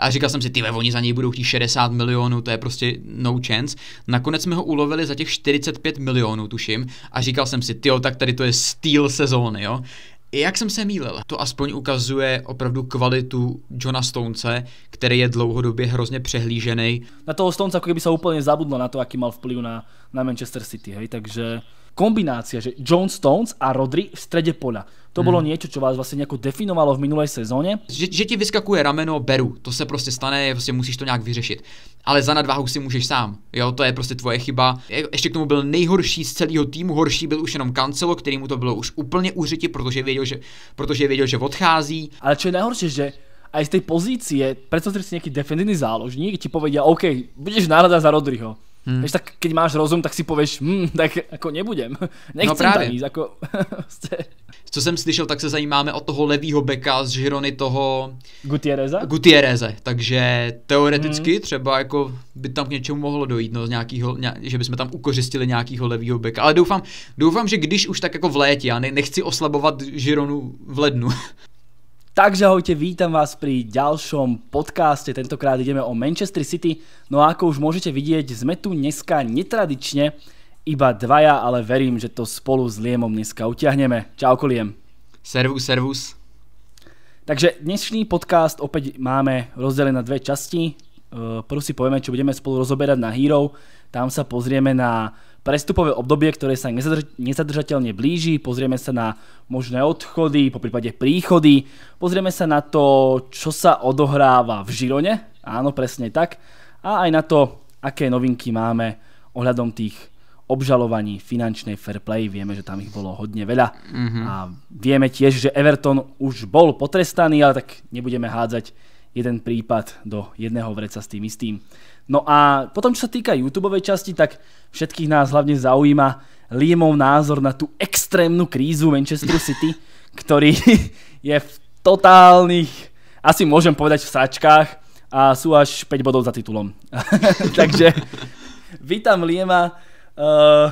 a říkal jsem si, ty oni za něj budou chtít 60 milionů, to je prostě no chance. Nakonec jsme ho ulovili za těch 45 milionů, tuším, a říkal jsem si, ty tak tady to je styl sezóny, jo. Jak jsem se mýlil, to aspoň ukazuje opravdu kvalitu Johna Stonce, který je dlouhodobě hrozně přehlížený. Na toho Stonca jako kdyby se úplně zabudlo na to, jaký mal vplyv na, na Manchester City, hej, takže kombinácia, že John Stones a Rodri v strede poľa. To hmm. bylo mhm. něco, co vás vlastně nějak definovalo v minulé sezóně. Že, že ti vyskakuje rameno, beru, to se prostě stane, prostě musíš to nějak vyřešit. Ale za nadváhu si můžeš sám, jo, to je prostě tvoje chyba. Ještě k tomu byl nejhorší z celého týmu, horší byl už jenom Cancelo, který mu to bylo už úplně uřiti, protože věděl, že, protože věděl, že odchází. Ale čo je nejhorší, že aj z tej pozície, predstav si nejaký defenzívny záložník, ti povedia, OK, budeš náhrada za Rodriho Hmm. Víš, tak když máš rozum, tak si pověš, hm, tak jako nebudem. Nechci no právě. tam jít, jako, prostě. Co jsem slyšel, tak se zajímáme o toho levýho beka z Žirony toho... Gutiereza. Gutiereze, takže teoreticky hmm. třeba jako by tam k něčemu mohlo dojít, no, z nějakýho, ně, že bychom tam ukořistili nějakýho levýho beka, ale doufám, doufám, že když už tak jako v létě, já ne, nechci oslabovat Žironu v lednu. Takže ahojte, vítam vás pri ďalšom podcaste, tentokrát ideme o Manchester City. No a ako už môžete vidieť, sme tu dneska netradične, iba dvaja, ale verím, že to spolu s Liemom dneska utiahneme. Čau Liem. Servus, servus. Takže dnešný podcast opäť máme rozdelený na dve časti. E, prv si povieme, čo budeme spolu rozoberať na Hero, tam sa pozrieme na Prestupové obdobie, ktoré sa nezadržateľne blíži, pozrieme sa na možné odchody, po prípade príchody, pozrieme sa na to, čo sa odohráva v Žirone, áno, presne tak, a aj na to, aké novinky máme ohľadom tých obžalovaní finančnej fair play. Vieme, že tam ich bolo hodne veľa mm -hmm. a vieme tiež, že Everton už bol potrestaný, ale tak nebudeme hádzať jeden prípad do jedného vreca s tým istým. No a potom, čo sa týka YouTube časti, tak všetkých nás hlavne zaujíma Liamov názor na tú extrémnu krízu Manchester City, ktorý je v totálnych, asi môžem povedať v sračkách, a sú až 5 bodov za titulom. Takže vítam Liema. Uh, eh,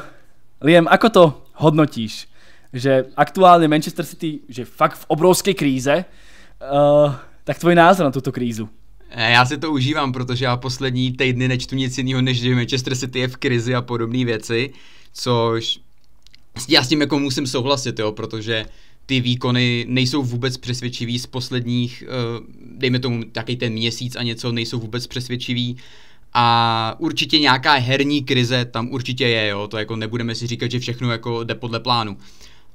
Liem, ako to hodnotíš? Že aktuálne Manchester City že fakt v obrovskej kríze, uh, tak tvoj názor na túto krízu? Eh, já si to užívám, protože já poslední týdny nečtu nic jiného, než že Manchester City je v krizi a podobné věci, což já s tím jako musím souhlasit, jo, protože ty výkony nejsou vůbec přesvědčivý z posledních, eh, dejme tomu taky ten měsíc a něco, nejsou vůbec přesvědčivý a určitě nějaká herní krize tam určitě je, jo, to jako nebudeme si říkat, že všechno jako jde podle plánu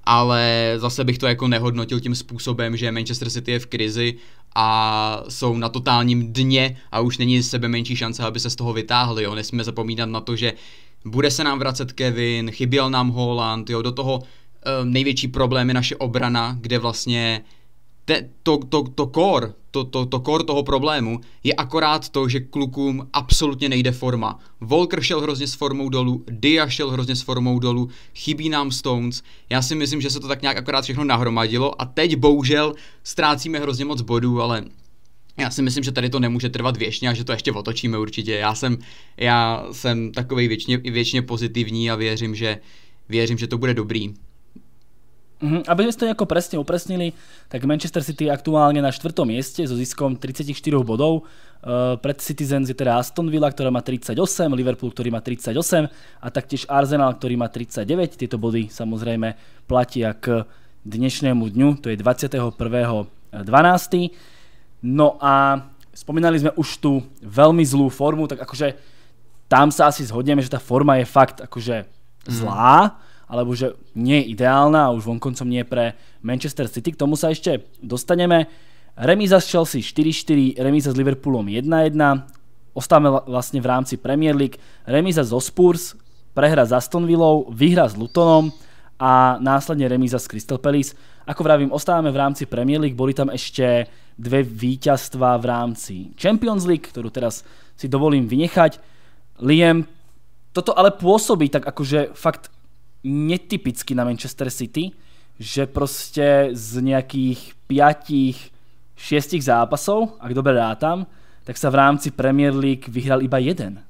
ale zase bych to jako nehodnotil tím způsobem, že Manchester City je v krizi a jsou na totálním dně a už není sebe menší šance, aby se z toho vytáhli, jo, nesmíme zapomínat na to, že bude se nám vracet Kevin, chyběl nám Holland, jo, do toho eh, největší problém je naše obrana, kde vlastně te, to, to, to core, to, to, to core toho problému je akorát to, že klukům absolutně nejde forma. Volker šel hrozně s formou dolů, Dia šel hrozně s formou dolů, chybí nám Stones. Já si myslím, že se to tak nějak akorát všechno nahromadilo a teď bohužel ztrácíme hrozně moc bodů, ale já si myslím, že tady to nemůže trvat věčně a že to ještě otočíme určitě. Já jsem, já jsem takový věčně, věčně pozitivní a věřím, že věřím, že to bude dobrý. Mm-hmm. Aby sme to nejako presne upresnili, tak Manchester City je aktuálne na štvrtom mieste so ziskom 34 bodov. Uh, eh, pred Citizens je teda Aston Villa, ktorá má 38, Liverpool, ktorý má 38 a taktiež Arsenal, ktorý má 39. Tieto body samozrejme platia k dnešnému dňu, to je 21.12. No a spomínali sme už tú veľmi zlú formu, tak akože tam sa asi zhodneme, že tá forma je fakt akože mhm. zlá. Mm alebo že nie je ideálna a už vonkoncom nie pre Manchester City. K tomu sa ešte dostaneme. Remíza s Chelsea 4-4, remíza s Liverpoolom 1-1, Ostáme vlastne v rámci Premier League, remíza zo Spurs, prehra s Aston Villou, výhra s Lutonom a následne remíza s Crystal Palace. Ako vravím, ostávame v rámci Premier League, boli tam ešte dve víťazstva v rámci Champions League, ktorú teraz si dovolím vynechať. Liam, toto ale pôsobí tak akože fakt netypicky na Manchester City, že prostě z nějakých piatich, šiestich zápasov, ak dobre rátam, tak sa v rámci Premier League vyhrál iba jeden.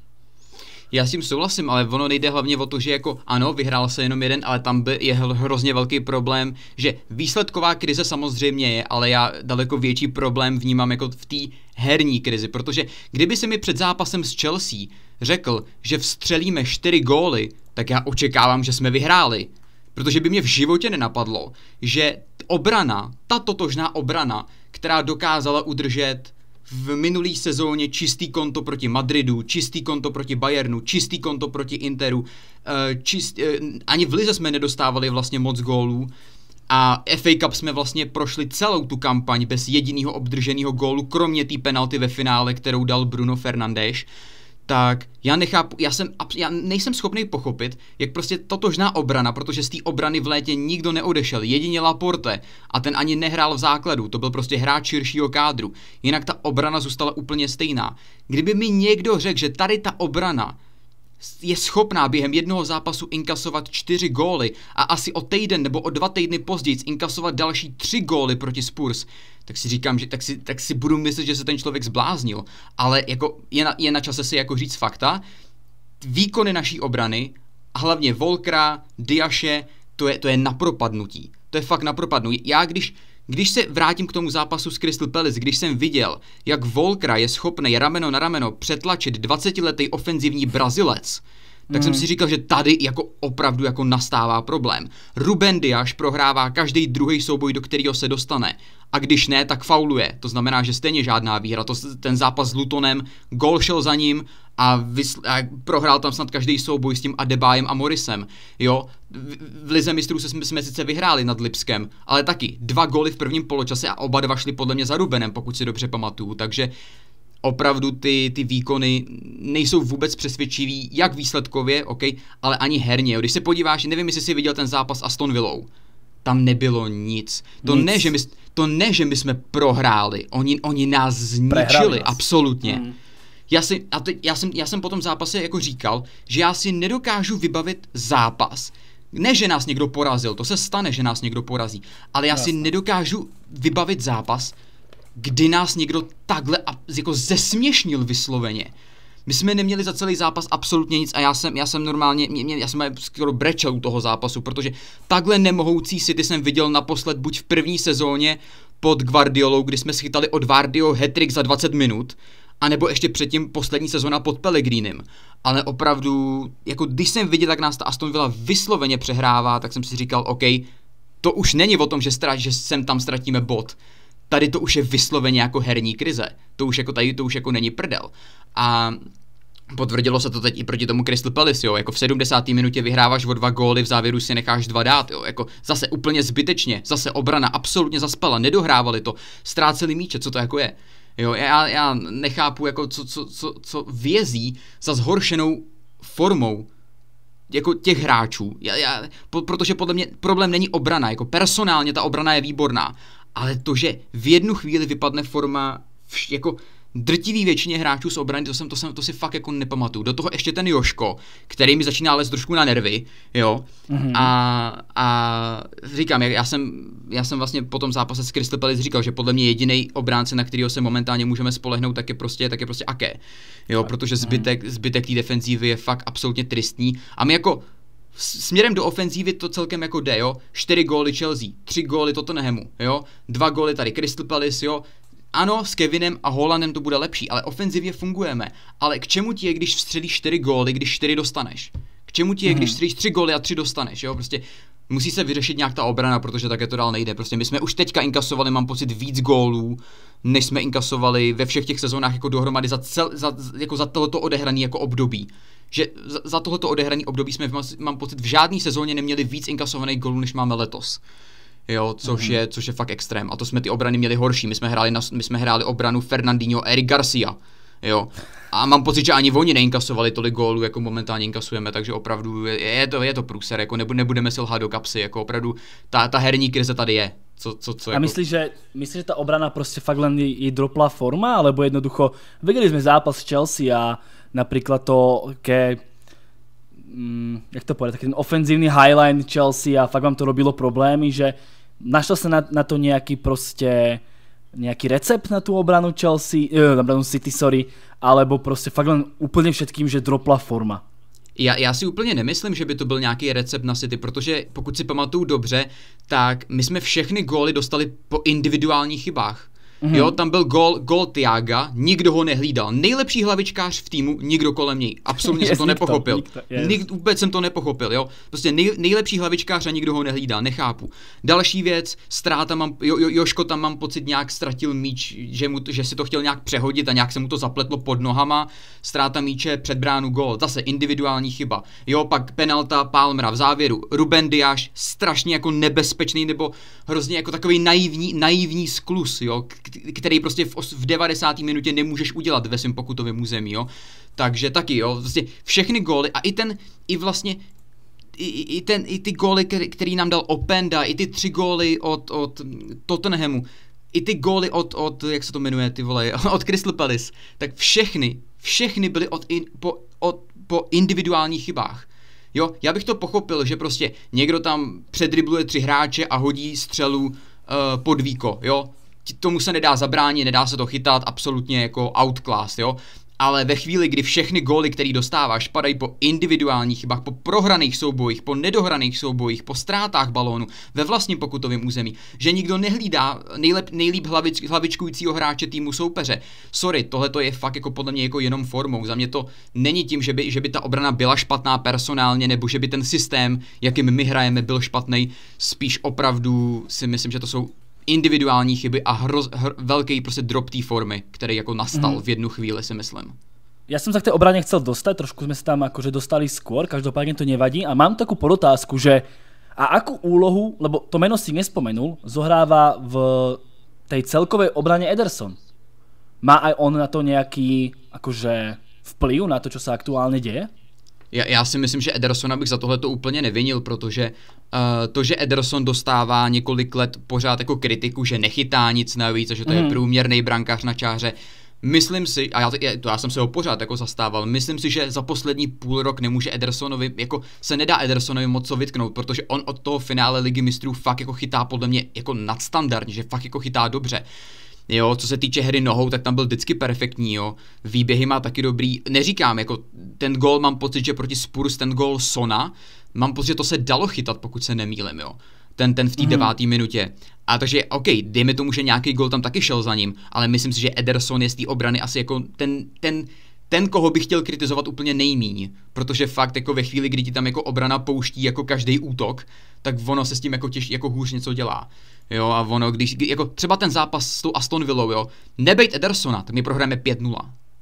Já s tím souhlasím, ale ono nejde hlavně o to, že jako ano, vyhrál se jenom jeden, ale tam by je hrozně velký problém, že výsledková krize samozřejmě je, ale já daleko větší problém vnímám jako v té herní krizi, protože kdyby se mi před zápasem s Chelsea řekl, že vstřelíme 4 góly tak já očekávám, že jsme vyhráli. Protože by mě v životě nenapadlo, že obrana, ta totožná obrana, která dokázala udržet v minulý sezóně čistý konto proti Madridu, čistý konto proti Bayernu, čistý konto proti Interu, eh, čist, eh, ani v Lize jsme nedostávali vlastně moc gólů a FA Cup jsme vlastně prošli celou tu kampaň bez jediného obdrženého gólu, kromě té penalty ve finále, kterou dal Bruno Fernandes tak já nechápu, já, jsem, já nejsem schopný pochopit, jak prostě totožná obrana, protože z té obrany v létě nikdo neodešel, jedině Laporte a ten ani nehrál v základu, to byl prostě hráč širšího kádru, jinak ta obrana zůstala úplně stejná. Kdyby mi někdo řekl, že tady ta obrana je schopná během jednoho zápasu inkasovat čtyři góly a asi o týden nebo o dva týdny později inkasovat další tři góly proti Spurs, tak si říkám, že tak si, tak si budu myslet, že se ten člověk zbláznil. Ale jako je na, je na čase si jako říct fakta, výkony naší obrany, a hlavně Volkra, Diaše, to je, to je napropadnutí. To je fakt napropadnutí. Já když, když se vrátím k tomu zápasu s Crystal Palace, když jsem viděl, jak Volkra je schopný rameno na rameno přetlačit 20-letý ofenzivní Brazilec, tak hmm. jsem si říkal, že tady jako opravdu jako nastává problém. Ruben Diaz prohrává každý druhý souboj, do kterého se dostane. A když ne, tak fauluje. To znamená, že stejně žádná výhra. To, ten zápas s Lutonem, gol šel za ním a, vysl- a prohrál tam snad každý souboj s tím Adebájem a Morisem. Jo, v Lize mistrů se jsme, jsme sice vyhráli nad Lipskem, ale taky dva goly v prvním poločase a oba dva šli podle mě za Rubenem, pokud si dobře pamatuju. Takže opravdu ty, ty výkony nejsou vůbec přesvědčivý, jak výsledkově, OK, ale ani herně. Když se podíváš, nevím, jestli jsi viděl ten zápas Aston Villou, tam nebylo nic. To, nic. Ne, že my, to ne, že my jsme prohráli, oni, oni nás zničili, nás. absolutně. Mm. Já, si, a te, já, jsem, já jsem po tom zápase jako říkal, že já si nedokážu vybavit zápas, ne, že nás někdo porazil, to se stane, že nás někdo porazí, ale já Jasne. No si nedokážu vybavit zápas, kdy nás někdo takhle jako zesměšnil vysloveně. My jsme neměli za celý zápas absolutně nic a já jsem, já jsem normálně, mě, mě, já jsem skoro brečel u toho zápasu, protože takhle nemohoucí City jsem viděl naposled buď v první sezóně pod Guardiolou, kdy jsme schytali od Vardio hetrik za 20 minut, anebo ještě předtím poslední sezóna pod Pelegrínem. Ale opravdu, jako když jsem viděl, jak nás ta Aston Villa vysloveně přehrává, tak jsem si říkal, OK, to už není o tom, že, ztra, že sem tam ztratíme bod, Tady to už je vysloveně jako herní krize. To už jako tady, to už jako není prdel. A Potvrdilo se to teď i proti tomu Crystal Palace, jo, jako v 70. minutě vyhráváš o dva góly, v závěru si necháš dva dát, jo, jako zase úplně zbytečně, zase obrana absolutně zaspala, nedohrávali to, ztráceli míče, co to jako je. Jo, já, já nechápu, jako co, co, co, co vězí za zhoršenou formou jako těch hráčů, já, já, po, protože podle mě problém není obrana, jako personálně ta obrana je výborná, ale to, že v jednu chvíli vypadne forma vš- jako drtivý většině hráčů z obrany, to, jsem, to, jsem, to si fakt jako nepamatuju. Do toho ještě ten Joško, který mi začíná lézt trošku na nervy, jo. Mm-hmm. A, a, říkám, já jsem, já jsem vlastně po tom zápase s Crystal Palace říkal, že podle mě jediný obránce, na kterého se momentálně můžeme spolehnout, tak je prostě, tak je prostě aké, Jo, tak. protože mhm. zbytek, zbytek té defenzívy je fakt absolutně tristní. A my jako směrem do ofenzívy to celkem jako jde, jo. 4 góly Chelsea, 3 góly Tottenhamu, jo. 2 góly tady Crystal Palace, jo. Ano, s Kevinem a Holandem to bude lepší, ale ofenzivně fungujeme. Ale k čemu ti je, když vstřelíš 4 góly, když 4 dostaneš? K čemu ti je, hmm. když mhm. vstřelíš 3 góly a 3 dostaneš, jo? Prostě musí se vyřešit nějak ta obrana, protože také to dál nejde. Prostě my jsme už teďka inkasovali, mám pocit, víc gólů, než jsme inkasovali ve všech těch sezónách jako dohromady za, cel, za, jako za tohoto odehraný jako období že za tohoto odehraný období jsme, v, mám pocit, v žádné sezóně neměli víc inkasovaných golů, než máme letos. Jo, což, mm-hmm. je, což je fakt extrém. A to jsme ty obrany měli horší. My jsme hráli, na, my jsme hráli obranu Fernandinho, Eric Garcia. Jo. A mám pocit, že ani oni neinkasovali tolik gólů, jako momentálně inkasujeme, takže opravdu je, je to, je to průser, jako nebudeme si lhát do kapsy, jako opravdu ta, ta herní krize tady je. Co, co, co, A jako... myslíš, že, myslí, že ta obrana prostě fakt len jej dropla forma, alebo jednoducho, viděli jsme zápas s Chelsea a napríklad to, ke mm, jak to povedať, taký ten ofenzívny highline Chelsea a fakt vám to robilo problémy, že našlo sa na, na to nejaký proste nejaký recept na tú obranu Chelsea, eh, na obranu City, sorry, alebo prostě fakt len úplně všetkým, že dropla forma. Já, já si úplně nemyslím, že by to byl nějaký recept na City, protože pokud si pamatuju dobře, tak my jsme všechny góly dostali po individuálních chybách. Mm-hmm. Jo, tam byl gol, gol Tiaga, nikdo ho nehlídal. Nejlepší hlavičkář v týmu, nikdo kolem něj. Absolutně yes, jsem to nikto, nepochopil. Nikto, yes. Nik, vůbec jsem to nepochopil, jo. Prostě nej, nejlepší hlavičkář a nikdo ho nehlídal. nechápu. Další věc, ztráta mám, jo, jo, Joško tam mám pocit nějak ztratil míč, že, mu, že si to chtěl nějak přehodit a nějak se mu to zapletlo pod nohama. Ztráta míče před bránu gol, zase individuální chyba. Jo, pak penalta Palmera v závěru. Ruben Diáš strašně jako nebezpečný nebo hrozně jako takový naivní, naivní sklus, jo, který prostě v, os, v 90. minutě nemůžeš udělat ve svém pokutovém území, jo. Takže taky, jo, vlastně všechny góly a i ten, i vlastně i, i, ten, i ty góly, který, který nám dal Openda, i ty tři góly od, od Tottenhamu, i ty góly od, od, jak se to jmenuje, ty vole, od Crystal Palace, tak všechny, všechny byly od in, po, od, po individuálních chybách. Jo, já bych to pochopil, že prostě někdo tam předribluje tři hráče a hodí střelu uh, pod víko, jo, tomu se nedá zabránit, nedá se to chytat, absolutně jako outclass, jo. Ale ve chvíli, kdy všechny góly, které dostáváš, padají po individuálních chybách, po prohraných soubojích, po nedohraných soubojích, po ztrátách balónu ve vlastním pokutovém území, že nikdo nehlídá nejlep, nejlíp hlavič, hlavičkujícího hráče týmu soupeře. Sorry, tohle to je fakt jako podle mě jako jenom formou. Za mě to není tím, že by, že by ta obrana byla špatná personálně, nebo že by ten systém, jakým my hrajeme, byl špatný. Spíš opravdu si myslím, že to jsou individuální chyby a hroz, hr, velký prostě drop té formy, který jako nastal mm. v jednu chvíli, si myslím. Já jsem se k té obraně chcel dostat, trošku jsme se tam jakože dostali skôr, každopádně to nevadí. A mám takovou podotázku, že a jakou úlohu, lebo to jméno si nespomenul, zohrává v té celkové obraně Ederson? Má aj on na to nějaký akože vplyv na to, co se aktuálně děje? já, já si myslím, že Edersona bych za tohle to úplně nevinil, protože uh, to, že Ederson dostává několik let pořád jako kritiku, že nechytá nic navíc a že to mm. je mhm. průměrný brankář na čáře, Myslím si, a já, to já jsem se ho pořád jako zastával, myslím si, že za poslední půl rok nemůže Edersonovi, jako se nedá Edersonovi moc co vytknout, protože on od toho finále ligy mistrů fakt jako chytá podle mě jako nadstandardně, že fakt jako chytá dobře. Jo, co se týče hry nohou, tak tam byl vždycky perfektní, jo. Výběhy má taky dobrý. Neříkám, jako ten gol mám pocit, že proti Spurs ten gol Sona, mám pocit, že to se dalo chytat, pokud se nemýlim, jo. Ten, ten v té mm. deváté minutě. A takže, OK, dejme tomu, že nějaký gol tam taky šel za ním, ale myslím si, že Ederson je z té obrany asi jako ten, ten ten, koho bych chtěl kritizovat úplně nejmíň, protože fakt jako ve chvíli, kdy ti tam jako obrana pouští jako každý útok, tak ono se s tím jako těž, jako hůř něco dělá. Jo, a ono, když, jako třeba ten zápas s tou Aston Villou, jo, nebejt Edersona, tak my prohráme 5-0.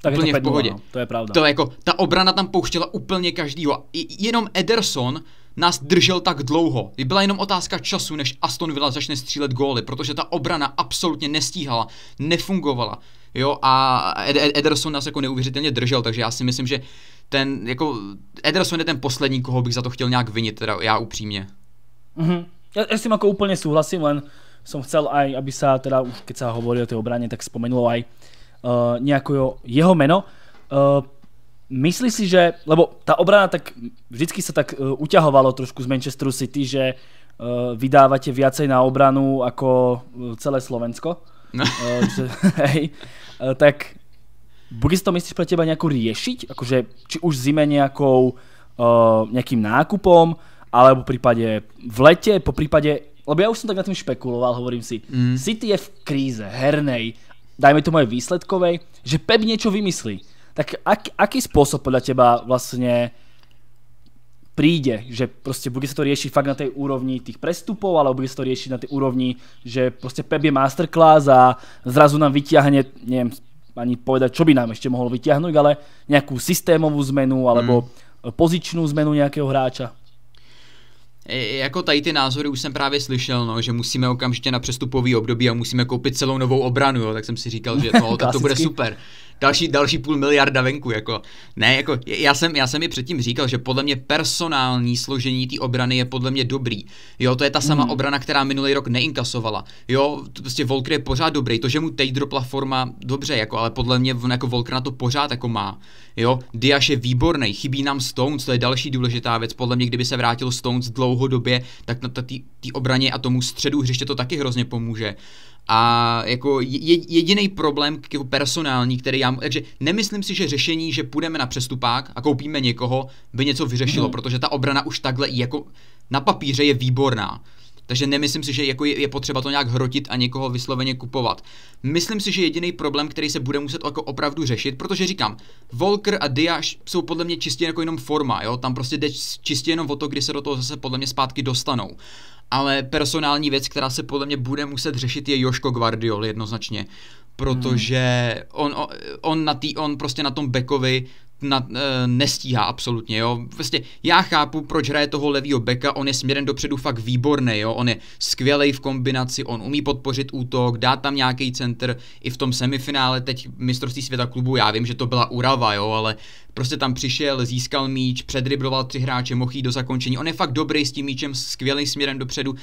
Tak úplně je to v pohodě. No, to je pravda. To je jako, ta obrana tam pouštěla úplně každýho. I, jenom Ederson nás držel tak dlouho. Byla jenom otázka času, než Aston Villa začne střílet góly, protože ta obrana absolutně nestíhala, nefungovala. Jo, a Ed- Ederson nás jako neuvěřitelně držel, takže já si myslím, že ten, jako, Ederson je ten poslední, koho bych za to chtěl nějak vinit, teda já upřímně. Mhm. Já, já s tím jako úplně souhlasím, len jsem chcel aj, aby se teda už keď se hovorí o té obraně, tak spomenulo aj uh, eh, nějakého jeho, jeho meno. Uh, eh, myslí si, že, lebo ta obrana tak vždycky se tak uh, uťahovalo trošku z Manchesteru City, že uh, vydáváte viacej na obranu jako eh, celé Slovensko. No. Uh, že, hej, uh, tak bude si to myslíš pro teba nějakou riešiť? Akože, či už zime nějakou, uh, nějakým nákupom, alebo prípade v lete, po prípade, lebo já už jsem tak na tom špekuloval, hovorím si, mm. City je v kríze hernej, dajme tomu moje výsledkovej, že Pep něco vymyslí tak ak, aký spôsob podľa teba vlastne príde, že proste bude sa to riešiť fakt na tej úrovni tých prestupov, alebo bude sa to riešiť na tej úrovni, že proste Pep je masterclass a zrazu nám vyťahne, neviem ani povedať, čo by nám ešte mohlo vyťahnuť, ale nejakú systémovú zmenu alebo mm. pozičnú zmenu nejakého hráča. E, jako tady ty názory už jsem právě slyšel, no, že musíme okamžitě na přestupový období a musíme koupit celou novou obranu, jo, tak jsem si říkal, že no, tak to bude super další, další půl miliarda venku, jako, ne, jako, já jsem, já jsem i předtím říkal, že podle mě personální složení té obrany je podle mě dobrý, jo, to je ta sama hmm. obrana, která minulý rok neinkasovala, jo, to prostě Volker je pořád dobrý, to, že mu teď dropla forma, dobře, jako, ale podle mě on jako Volker na to pořád jako má, jo, Diaš je výborný, chybí nám Stones, to je další důležitá věc, podle mě, kdyby se vrátil Stones dlouhodobě, tak na té obraně a tomu středu hřiště to taky hrozně pomůže, a jako jediný problém jeho jako personální, který já. Takže nemyslím si, že řešení, že půjdeme na přestupák a koupíme někoho, by něco vyřešilo, mm. protože ta obrana už takhle jako na papíře je výborná. Takže nemyslím si, že jako je, je potřeba to nějak hrotit a někoho vysloveně kupovat. Myslím si, že jediný problém, který se bude muset jako opravdu řešit, protože říkám, Volker a Dia jsou podle mě čistě jako jenom forma, jo, tam prostě jde čistě jenom o to, kdy se do toho zase podle mě zpátky dostanou ale personální věc, která se podle mě bude muset řešit, je Joško Guardiol jednoznačně. Protože hmm. on, on, na tý, on prostě na tom Bekovi na, e, nestíhá absolutně, jo. Vlastně já chápu, proč hraje toho levýho beka, on je směrem dopředu fakt výborný, jo. On je skvělý v kombinaci, on umí podpořit útok, dá tam nějaký center i v tom semifinále teď mistrovství světa klubu, já vím, že to byla Urava, jo, ale prostě tam přišel, získal míč, předribloval tři hráče, mohl do zakončení. On je fakt dobrý s tím míčem, skvělý směrem dopředu.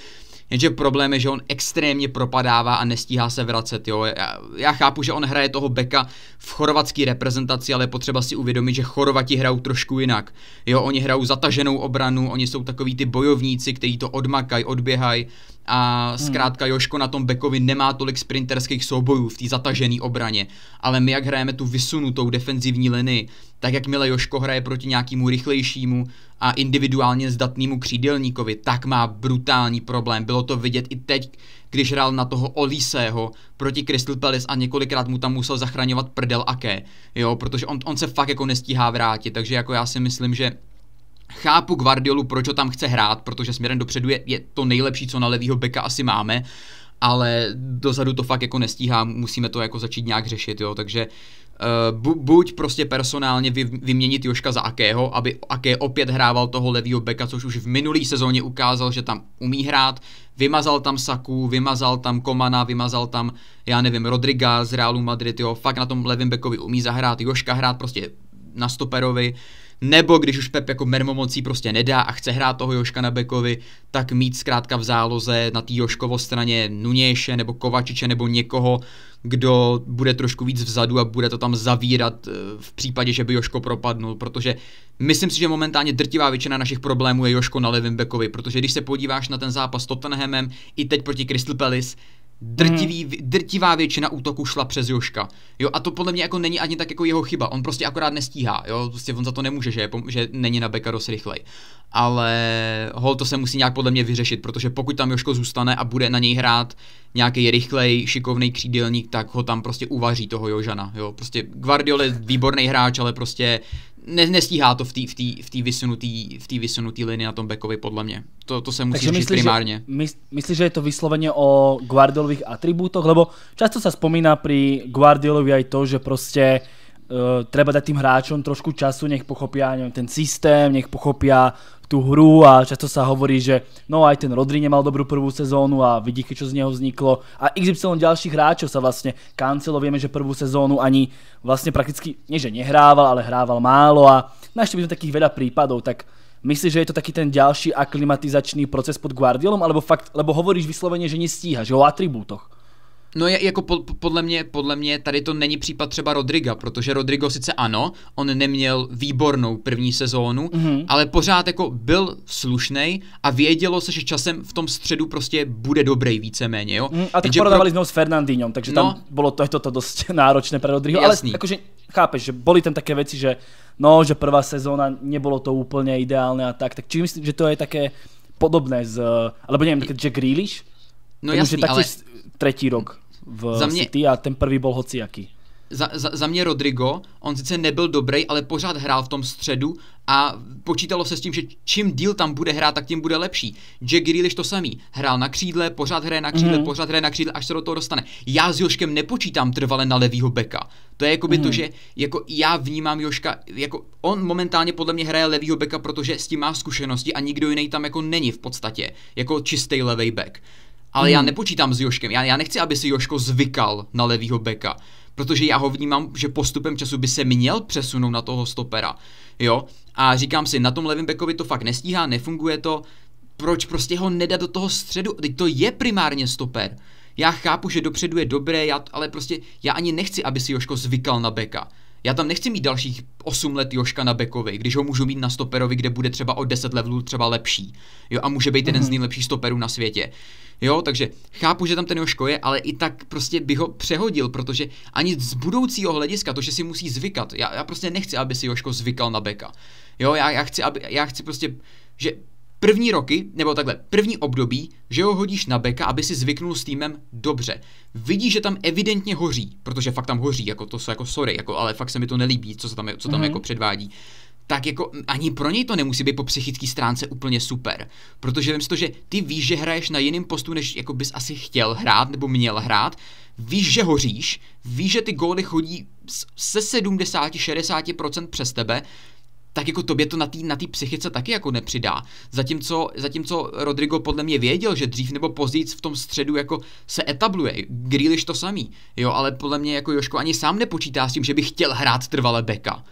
Jenže problém je, že on extrémně propadává a nestíhá se vracet. Jo? Já, já chápu, že on hraje toho beka v chorvatské reprezentaci, ale potřeba si uvědomit, že Chorvati hrajou trošku jinak. Jo, oni hrajou zataženou obranu, oni jsou takový ty bojovníci, kteří to odmakají, odběhají a zkrátka hmm. Joško na tom Bekovi nemá tolik sprinterských soubojů v té zatažené obraně, ale my jak hrajeme tu vysunutou defenzivní linii, tak jakmile Joško hraje proti nějakému rychlejšímu a individuálně zdatnému křídelníkovi, tak má brutální problém. Bylo to vidět i teď, když hrál na toho Olíseho proti Crystal Palace a několikrát mu tam musel zachraňovat prdel aké, jo, protože on, on se fakt jako nestíhá vrátit, takže jako já si myslím, že Chápu Guardiolu, proč ho tam chce hrát, protože směrem dopředu je, je to nejlepší, co na levýho beka asi máme, ale dozadu to fakt jako nestíhá, musíme to jako začít nějak řešit, jo, takže uh, bu, buď prostě personálně vy, vyměnit Joška za Akého, aby Aké opět hrával toho levýho beka, což už v minulý sezóně ukázal, že tam umí hrát, vymazal tam Saku, vymazal tam Komana, vymazal tam, já nevím, Rodriga z Realu Madrid, jo, fakt na tom levém bekovi umí zahrát, Joška hrát prostě na stoperovi, uh, nebo když už Pep jako mermomocí prostě nedá a chce hrát toho Joška na bekovi, tak mít zkrátka v záloze na té Joškovo straně Nunějše nebo Kovačiče nebo někoho, kdo bude trošku víc vzadu a bude to tam zavírat eh, v případě, že by Joško propadnul, protože myslím si, že momentálně drtivá většina našich problémů je Joško na levém bekovi, protože když se podíváš na ten zápas s Tottenhamem i teď proti Crystal Palace, Drtivý, hmm. drtivá většina útoku šla přes Joška. Jo, a to podle mě jako není ani tak jako jeho chyba. On prostě akorát nestíhá, jo, prostě on za to nemůže, že, je, že není na Bekaros rychlej. Ale hol to se musí nějak podle mě vyřešit, protože pokud tam Joško zůstane a bude na něj hrát nějaký rychlej, šikovný křídelník, tak ho tam prostě uvaří toho Jožana, jo. Prostě Guardiola je výborný hráč, ale prostě ne, nestíhá to v té v v tý vysunutý, v vysunutý linii na tom backovi, podle mě. To, to se musí Takže primárně. Že, mys, myslíš, že je to vysloveně o Guardiolových atribútoch? Lebo často se spomína pri Guardiolovi aj to, že prostě uh, treba dať tým hráčom trošku času, nech pochopia neviem, ten systém, nech pochopia tú hru a často sa hovorí, že no aj ten Rodri nemal dobrú prvú sezónu a vidí, čo z neho vzniklo a XY ďalších hráčov sa vlastne kancelo, vieme, že prvú sezónu ani vlastne prakticky, nie že nehrával, ale hrával málo a našli by sme takých veľa prípadov, tak Myslíš, že je to taky ten ďalší aklimatizačný proces pod Guardiolom, alebo fakt, lebo hovoríš vyslovene, že nestíha, že o atributoch? No je, jako po, podle, mě, podle mě tady to není případ třeba Rodriga, protože Rodrigo sice ano, on neměl výbornou první sezónu, mm-hmm. ale pořád jako byl slušný a vědělo se, že časem v tom středu prostě bude dobrý víceméně, jo. Mm, a tak porovnávali pro... s Fernandíňom, takže no, tam bylo to, to, to dost náročné pro Rodrigo, jasný. ale jakože chápeš, že byly tam také věci, že no, že prvá sezóna nebylo to úplně ideálné a tak, tak či myslím, že to je také podobné z, alebo nevím, také Jack Grealish, No jako, jasný, ale... Třetí rok v za mě, City a ten první byl hociaký. Za, za, za mě Rodrigo, on sice nebyl dobrý, ale pořád hrál v tom středu a počítalo se s tím, že čím díl tam bude hrát, tak tím bude lepší. Jack Grealish to samý, hrál na křídle, pořád hraje na křídle, mm-hmm. pořád hraje na křídle, až se do toho dostane. Já s Joškem nepočítám trvale na levýho beka. To je jako by mm-hmm. to, mhm. že jako já vnímám Joška, jako on momentálně podle mě hraje levýho beka, protože s tím má zkušenosti a nikdo jiný tam jako není v podstatě, jako čistý levý back. Ale mm. já hmm. nepočítám s Joškem. Já, já nechci, aby si Joško zvykal na levýho beka. Protože já ho vnímám, že postupem času by se měl přesunout na toho stopera. Jo? A říkám si, na tom levém bekovi to fakt nestíhá, nefunguje to. Proč prostě ho nedat do toho středu? Teď to je primárně stoper. Já chápu, že dopředu je dobré, já, ale prostě já ani nechci, aby si Joško zvykal na beka. Já tam nechci mít dalších 8 let Joška na Bekovi, když ho můžu mít na stoperovi, kde bude třeba o 10 levelů třeba lepší. Jo, a může být mm-hmm. jeden mhm. z nejlepších stoperů na světě. Jo, takže chápu, že tam ten Joško je, ale i tak prostě bych ho přehodil, protože ani z budoucího hlediska, to, že si musí zvykat, já, já prostě nechci, aby si Joško zvykal na beka. Jo, já, já, chci, aby, já chci prostě, že první roky, nebo takhle, první období, že ho hodíš na beka, aby si zvyknul s týmem dobře. Vidíš, že tam evidentně hoří, protože fakt tam hoří, jako to jsou jako sorry, jako, ale fakt se mi to nelíbí, co se tam, co tam mm-hmm. jako předvádí tak jako ani pro něj to nemusí být po psychické stránce úplně super. Protože vím si to, že ty víš, že hraješ na jiném postu, než jako bys asi chtěl hrát nebo měl hrát, víš, že hoříš, víš, že ty góly chodí se 70-60% přes tebe, tak jako tobě to na té na tý psychice taky jako nepřidá. Zatímco, zatímco Rodrigo podle mě věděl, že dřív nebo později v tom středu jako se etabluje, Grealish to samý, jo, ale podle mě jako Joško ani sám nepočítá s tím, že by chtěl hrát trvale beka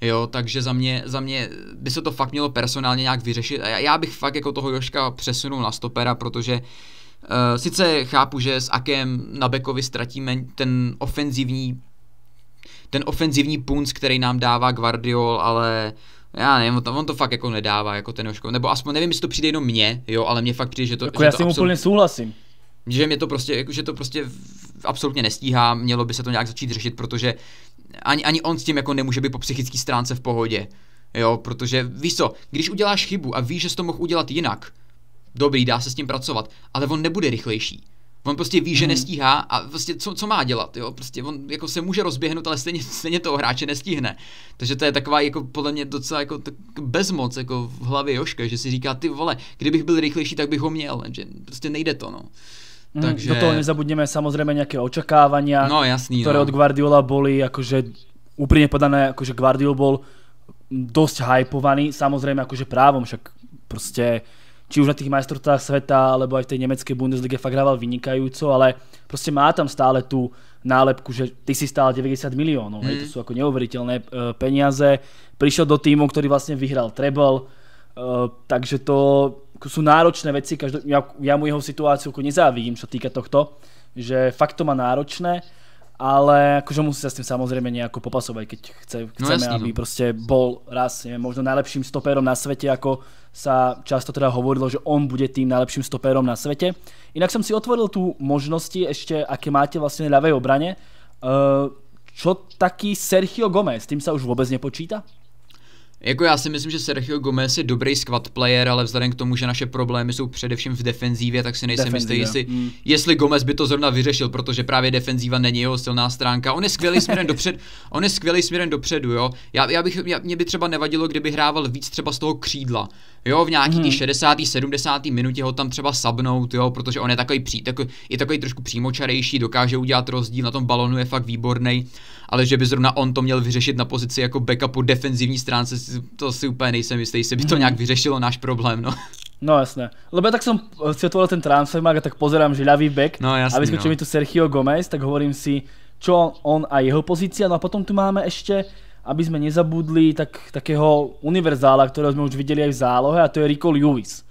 jo, takže za mě, za mě by se to fakt mělo personálně nějak vyřešit a já, já bych fakt jako toho Joška přesunul na stopera, protože Uh, sice chápu, že s Akem na Bekovi ztratíme ten ofenzivní ten ofenzivní punc, který nám dává Guardiol, ale já nevím, on to, on to fakt jako nedává, jako ten Joško, nebo aspoň nevím, jestli to přijde jenom mně, jo, ale mně fakt přijde, že to... Jako že já s tím absolut... úplně souhlasím. Že mě to prostě, jako že to prostě absolutně nestíhá, mělo by se to nějak začít řešit, protože ani, ani on s tím jako nemůže být po psychické stránce v pohodě. Jo, protože víš co, když uděláš chybu a víš, že jsi to mohl udělat jinak, dobrý, dá se s tím pracovat, ale on nebude rychlejší. On prostě ví, že hmm. nestíhá a prostě co, co má dělat, jo? Prostě on jako se může rozběhnout, ale stejně, stejně toho hráče nestíhne. Takže to je taková jako podle mě docela jako tak bezmoc jako v hlavě Joška, že si říká ty vole, kdybych byl rychlejší, tak bych ho měl, že prostě nejde to, no. Mm. Takže... Do toho nezabudneme samozrejme nejaké očakávania, no, jasný, ktoré no. od Guardiola boli akože úprimne podané, akože Guardiol bol dosť hypovaný, samozrejme akože právom, však proste či už na tých majstrovstvách sveta, alebo aj v tej nemeckej Bundeslige fakt hrával vynikajúco, ale proste má tam stále tú nálepku, že ty si stál 90 miliónov, mm. hej, to hmm. sú ako neuveriteľné e, eh, peniaze. Prišiel do týmu, ktorý vlastne vyhral treble, Eh, takže to sú náročné veci, každý, ja, ja mu jeho situáciu jako nezávidím, čo týka tohto, že fakt to má náročné, ale akože musí sa s tým samozrejme nejako popasovať, keď chce, no chceme, no, jasný, aby no. proste bol raz, neviem, možno najlepším stopérom na svete, ako sa často teda hovorilo, že on bude tým najlepším stopérom na svete. Inak som si otvoril tu možnosti ešte, aké máte vlastne na ľavej obrane. Uh, čo taký Sergio Gomez, tým sa už vôbec nepočíta? Jako já si myslím, že Sergio Gomez je dobrý squad player, ale vzhledem k tomu, že naše problémy jsou především v defenzívě, tak si nejsem jistý, jestli, mm. jestli Gomez by to zrovna vyřešil, protože právě defenzíva není jeho silná stránka. On je skvělý směrem dopředu, on je skvělý směrem dopředu, jo. Já, já bych, já, mě by třeba nevadilo, kdyby hrával víc třeba z toho křídla, Jo, v nějaký hmm. 60. 70. minutě ho tam třeba sabnout, jo, protože on je takový, pří, takový, je takový trošku přímočarejší, dokáže udělat rozdíl, na tom balonu je fakt výborný, ale že by zrovna on to měl vyřešit na pozici jako backupu defenzivní stránce, to si úplně nejsem jistý, jestli by to hmm. nějak vyřešilo náš problém, no. No jasné. Lebo tak jsem světoval ten transfer a tak pozerám, že ľavý back no, jasný, a vyskočil no. mi tu Sergio Gomez, tak hovorím si, čo on a jeho pozícia. No a potom tu máme ešte aby sme nezabudli tak, takého univerzála, ktorého sme už videli aj v zálohe a to je Rico Lewis.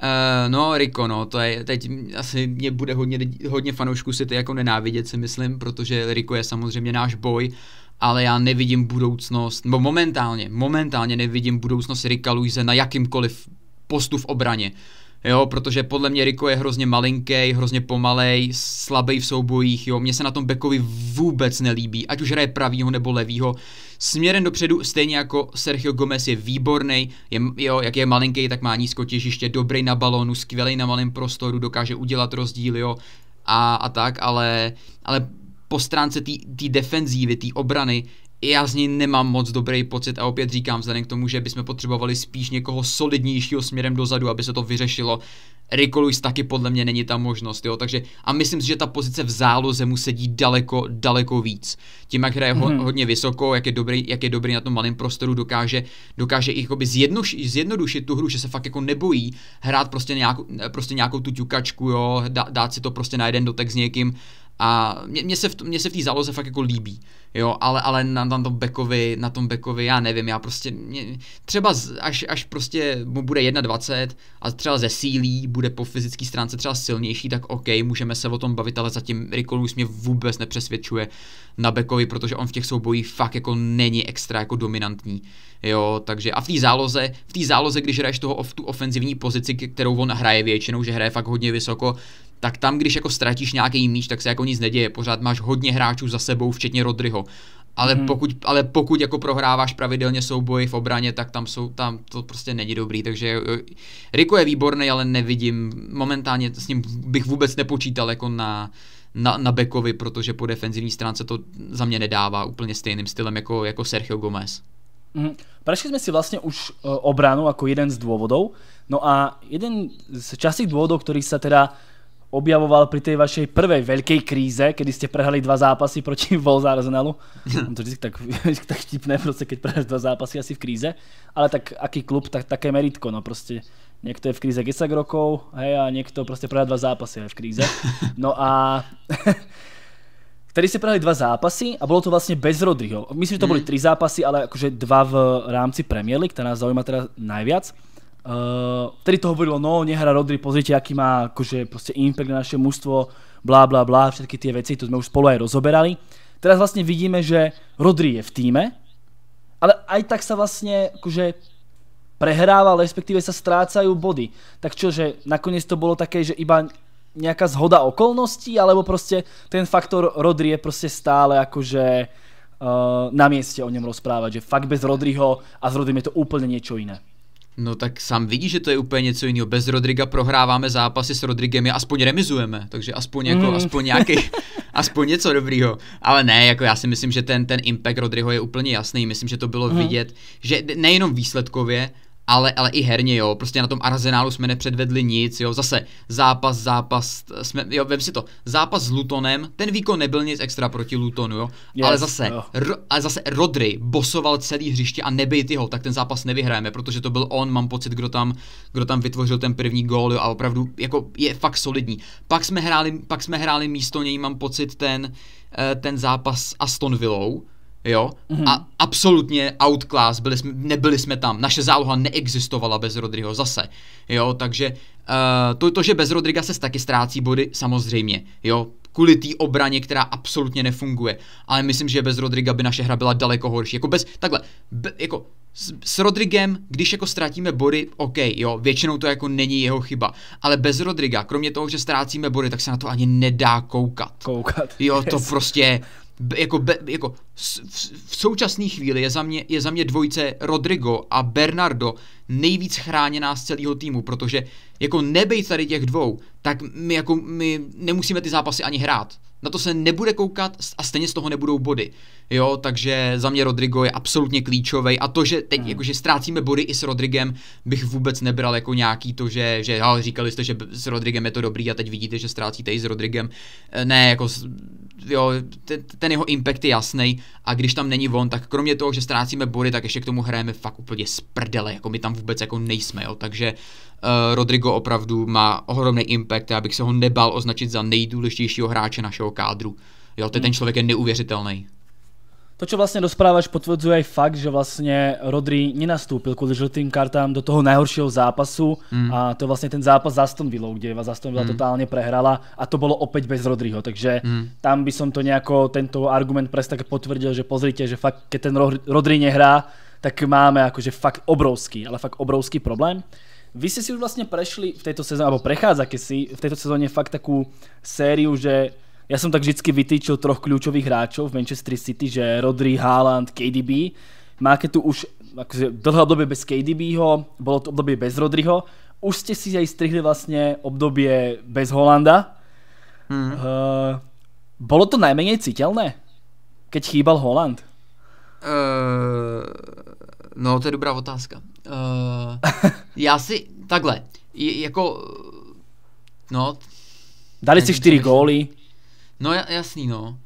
Uh, no, Rico, no, to je, teď asi mě bude hodně, hodně fanoušků si ty jako nenávidět, si myslím, protože Rico je samozřejmě náš boj, ale já nevidím budoucnost, no momentálně, momentálně nevidím budoucnost Rika Luise na jakýmkoliv postu v obraně. Uh, Jo, protože podle mě Riko je hrozně malinký, hrozně pomalej, slabý v soubojích, jo. Mně se na tom Bekovi vůbec nelíbí, ať už hraje pravýho nebo levýho. Směrem dopředu, stejně jako Sergio Gomez je výborný, je, jo, jak je malinký, tak má nízko těžiště, dobrý na balónu, skvělý na malém prostoru, dokáže udělat rozdíl, jo. A, a tak, ale, ale po stránce té defenzívy, té obrany, já z ní nemám moc dobrý pocit a opět říkám, vzhledem k tomu, že bychom potřebovali spíš někoho solidnějšího směrem dozadu, aby se to vyřešilo. Rico Lewis taky podle mě není ta možnost, jo, takže a myslím si, že ta pozice v záloze mu sedí daleko, daleko víc. Tím, jak hraje ho, mm-hmm. hodně vysoko, jak je, dobrý, jak je dobrý na tom malém prostoru, dokáže, dokáže i zjednoš, zjednodušit tu hru, že se fakt jako nebojí hrát prostě nějakou, prostě nějakou tu ťukačku, jo, dát si to prostě na jeden dotek s někým a mně se v té záloze fakt jako líbí jo, ale, ale na, na tom Bekovi, na tom Bekovi, já nevím, já prostě, mě, třeba z, až, až prostě mu bude 21 a třeba zesílí, bude po fyzické stránce třeba silnější, tak OK, můžeme se o tom bavit, ale zatím Rikolus mě vůbec nepřesvědčuje na Bekovi, protože on v těch soubojích fakt jako není extra jako dominantní, jo, takže a v té záloze, v té záloze, když hraješ toho v tu ofenzivní pozici, kterou on hraje většinou, že hraje fakt hodně vysoko, tak tam, když jako ztratíš nějaký míč, tak se jako nic neděje, pořád máš hodně hráčů za sebou, včetně Rodryho, ale, hmm. pokud, ale pokud jako prohráváš pravidelně souboji v obraně, tak tam jsou, tam to prostě není dobrý, takže eh, Rico je výborný, ale nevidím, momentálně s ním bych vůbec nepočítal jako na, na, na Bekovi, protože po defenzivní stránce to za mě nedává úplně stejným stylem jako, jako Sergio Gomez. Mm. Prešli jsme si vlastně už eh, obranu jako jeden z důvodů. No a jeden z častých důvodů, který se teda objavoval pri tej vašej prvej veľkej kríze, kedy ste prehrali dva zápasy proti Wolves Arsenalu. On to vždycky tak, tak štipné, proste, keď prehráš dva zápasy asi v kríze. Ale tak aký klub, tak, také meritko. No proste niekto je v kríze 10 rokov hej, a niekto proste prehrá dva zápasy aj v kríze. No a Vtedy ste prehrali dva zápasy a bolo to vlastne bez Rodriho. Myslím, že to boli mhm. tri zápasy, ale akože dva v rámci Premier League, ktorá nás zaujíma teda najviac. Uh, eh, vtedy to hovorilo, no, nehra Rodri, pozrite, aký má akože proste impact na naše mužstvo, blá, blá, blá, všetky tie veci, to sme už spolu aj rozoberali. Teraz vlastne vidíme, že Rodri je v týme, ale aj tak sa vlastne akože prehráva, respektíve sa strácajú body. Tak že nakoniec to bolo také, že iba nejaká zhoda okolností, alebo proste ten faktor Rodri je proste stále akože uh, eh, na mieste o ňom rozprávať, že fakt bez Rodriho a s Rodrim je to úplne niečo iné. No tak sám vidí, že to je úplně něco jiného. Bez Rodriga prohráváme zápasy s Rodrigem a aspoň remizujeme, takže aspoň, jako, mm. aspoň nějaký, aspoň něco dobrýho. Ale ne, jako já si myslím, že ten, ten impact Rodriho je úplně jasný. Myslím, že to bylo mm. vidět, že nejenom výsledkově, ale, ale i herně, jo, prostě na tom arzenálu jsme nepředvedli nic, jo, zase zápas, zápas, jsme, jo, vem si to, zápas s Lutonem, ten výkon nebyl nic extra proti Lutonu, jo, yes, ale zase, jo. Ro, ale zase Rodry bosoval celý hřiště a nebejt ho, tak ten zápas nevyhrajeme, protože to byl on, mám pocit, kdo tam, kdo tam vytvořil ten první gól, jo, a opravdu, jako, je fakt solidní. Pak jsme hráli, pak jsme hráli místo něj, mám pocit, ten, eh, ten zápas s Aston Villou, Jo? Mm-hmm. A absolutně outclass, byli jsme, nebyli jsme tam, naše záloha neexistovala bez Rodriho zase. Jo, takže uh, to, to, že bez Rodriga se taky ztrácí body, samozřejmě. Jo, kvůli té obraně, která absolutně nefunguje. Ale myslím, že bez Rodriga by naše hra byla daleko horší. Jako bez, takhle, be, jako s, s Rodrigem, když jako ztratíme body, OK, jo, většinou to jako není jeho chyba, ale bez Rodriga, kromě toho, že ztrácíme body, tak se na to ani nedá koukat. Koukat. Jo, to yes. prostě, jako, be, jako v současné chvíli je za, mě, je za mě dvojce Rodrigo a Bernardo nejvíc chráněná z celého týmu, protože jako nebejt tady těch dvou, tak my, jako, my nemusíme ty zápasy ani hrát na to se nebude koukat a stejně z toho nebudou body. Jo, takže za mě Rodrigo je absolutně klíčový a to, že teď hmm. jakože ztrácíme body i s Rodrigem, bych vůbec nebral jako nějaký to, že, že ale říkali jste, že s Rodrigem je to dobrý a teď vidíte, že ztrácíte i s Rodrigem. Eh, ne, jako jo, ten, ten jeho impact je jasný a když tam není on, tak kromě toho, že ztrácíme body, tak ještě k tomu hrajeme fakt úplně z prdele, jako my tam vůbec jako nejsme, jo, takže eh, Rodrigo opravdu má ohromný impact a já bych se ho nebal označit za nejdůležitějšího hráče našeho toho kádru. Jo, to hmm. ten člověk je neuvěřitelný. To, co vlastně rozpráváš, potvrdzuje i fakt, že vlastně Rodri nenastoupil kvůli žlutým kartám do toho nejhoršího zápasu mm. a to je vlastně ten zápas za Stonville, kde vás Aston mm. totálně prehrala a to bylo opět bez Rodriho, takže mm. tam by som to nějak tento argument presne tak potvrdil, že pozrite, že fakt, když ten Rodri nehrá, tak máme jakože fakt obrovský, ale fakt obrovský problém. Vy jste si už vlastne prešli v tejto sezóně, nebo prechádzate si v tejto sezóně fakt takú sériu, že Ja som tak vždycky vytýčil troch kľúčových hráčov v Manchester City, že Rodri, Haaland, KDB. Máte tu už akože, dlhé obdobie bez KDBho, bolo to obdobie bez Rodriho. Už ste si aj strihli vlastne obdobie bez Holanda. Hmm. Uh, eh, bolo to najmenej citeľné, keď chýbal Holand? Uh, eh, no, to je dobrá otázka. Uh, já si, takhle, jako, no... Dali si čtyři góly. No jasný, no.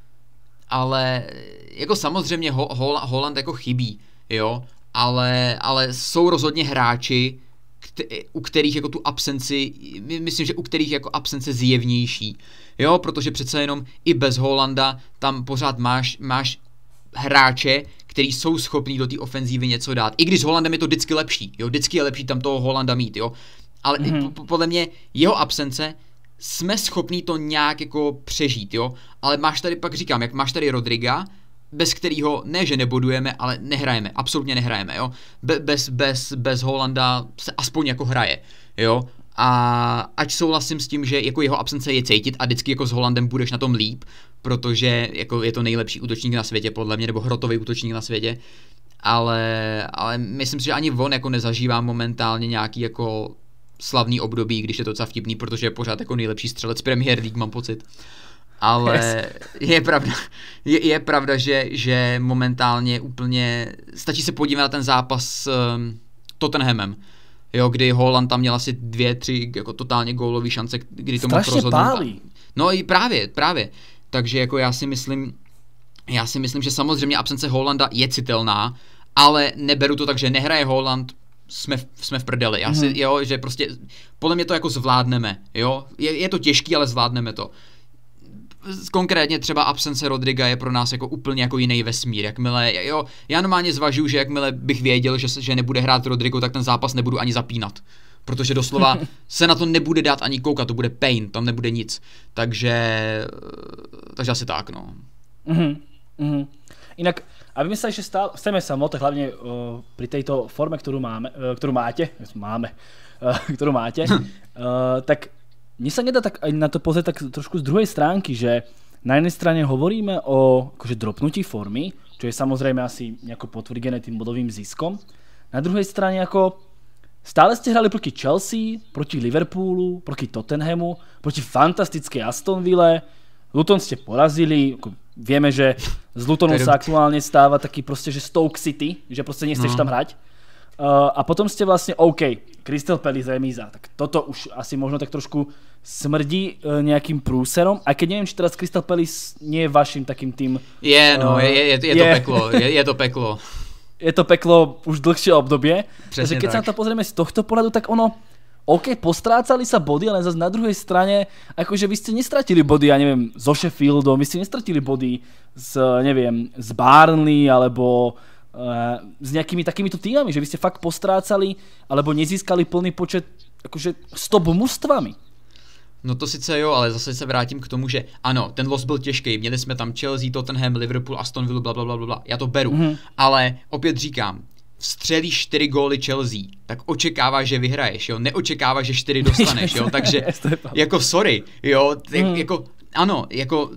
Ale eh, jako samozřejmě Ho- Hol- Holland jako chybí, jo. Ale, ale jsou rozhodně hráči, u kterých jako tu absenci, myslím, že u kterých jako absence zjevnější. Jo, protože přece jenom i bez Holanda tam pořád máš, máš hráče, který jsou schopní do té ofenzívy něco dát. I když s Holandem je to vždycky lepší, jo, vždycky je lepší tam toho Holanda mít, jo. Ale mm-hmm. podle mě jeho absence jsme schopní to nějak jako přežít, jo? Ale máš tady, pak říkám, jak máš tady Rodriga, bez kterého ne, že nebodujeme, ale nehrajeme, absolutně nehrajeme, jo? Be- bez, bez, bez Holanda se aspoň jako hraje, jo? A ať souhlasím s tím, že jako jeho absence je cítit a vždycky jako s Holandem budeš na tom líp, protože jako je to nejlepší útočník na světě podle mě, nebo hrotový útočník na světě, ale, ale myslím si, že ani on jako nezažívá momentálně nějaký jako slavný období, když je to docela vtipný, protože je pořád jako nejlepší střelec Premier League, mám pocit. Ale yes. je pravda, je, je pravda že, že momentálně úplně, stačí se podívat na ten zápas s um, Tottenhamem, jo, kdy Holland tam měl asi dvě, tři jako totálně gólové šance, kdy to mohl rozhodnout. Pálí. No i právě, právě. Takže jako já si myslím, já si myslím, že samozřejmě absence Holanda je citelná, ale neberu to tak, že nehraje Holland, jsme jsme v prdeli. Já si, mhm. jo, že prostě, podle mě to jako zvládneme, jo. Je, je to těžký, ale zvládneme to konkrétně třeba absence Rodriga je pro nás jako úplně jako jiný vesmír. Jakmile, jo, já normálně zvažuju, že jakmile bych věděl, že, že nebude hrát Rodrigo, tak ten zápas nebudu ani zapínat. Protože doslova se na to nebude dát ani koukat, to bude pain, tam nebude nic. Takže, takže asi tak, no. Mm-hmm. Mm-hmm. Inak, aby sme sa ešte stále, chceme sa motať hlavne uh, pri tejto forme, ktorú, máme, uh, ktorú máte, máme, uh, ktorú máte, uh, tak mne sa nedá tak na to pozrieť tak trošku z druhej stránky, že na jednej strane hovoríme o akože, dropnutí formy, čo je samozrejme asi nejako potvrdené tým bodovým ziskom. Na druhej strane ako stále ste hrali proti Chelsea, proti Liverpoolu, proti Tottenhamu, proti fantastické Astonville, Luton ste porazili, ako Vieme, že z Lutonu sa aktuálne stáva taký proste, že Stoke City, že proste nechceš no. tam hrať. Uh, a potom ste vlastne OK, Crystal Palace remíza. Tak toto už asi možno tak trošku smrdí uh, nejakým prúserom. A keď neviem, či teraz Crystal Palace nie je vašim takým tým... Je, no, uh, je, je, je, je, to peklo. Je, je to peklo. je to peklo už dlhšie obdobie. Takže keď tak. sa na to pozrieme z tohto pohľadu, tak ono OK, postrácali sa body, ale zase na druhej strane, akože vy ste nestratili body, ja neviem, so Sheffieldom, vy ste nestratili body s, neviem, z Barnley, alebo uh, s nejakými takýmito týmami, že vy ste fakt postrácali, alebo nezískali plný počet, akože s top mužstvami. No to sice jo, ale zase se vrátím k tomu, že ano, ten los byl těžký. Měli jsme tam Chelsea, Tottenham, Liverpool, Aston Villa, bla, bla, bla, bla. Já to beru. Mm-hmm. Ale opět říkám, střelí 4 góly Chelsea, tak očekává, že vyhraješ, jo, Neočekává, že 4 dostaneš, jo, takže jako sorry, jo, Ty, hmm. jako ano, jako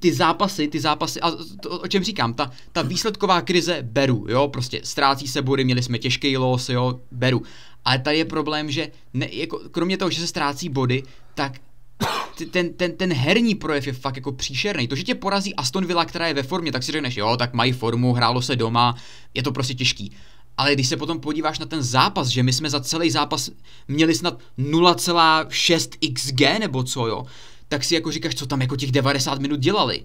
ty zápasy, ty zápasy, a to, o čem říkám, ta, ta výsledková krize beru, jo, prostě ztrácí se body, měli jsme těžký los, jo, beru. Ale tady je problém, že ne, jako, kromě toho, že se ztrácí body, tak Prostě ten, ten, ten herní projev je fakt jako příšerný. To, že tě porazí Aston Villa, která je ve formě, tak si řekneš, jo, tak mají formu, hrálo se doma, je to prostě těžký. Ale když se potom podíváš na ten zápas, že my jsme za celý zápas měli snad 0,6 XG nebo co jo, tak si jako říkáš, co tam jako těch 90 minut dělali.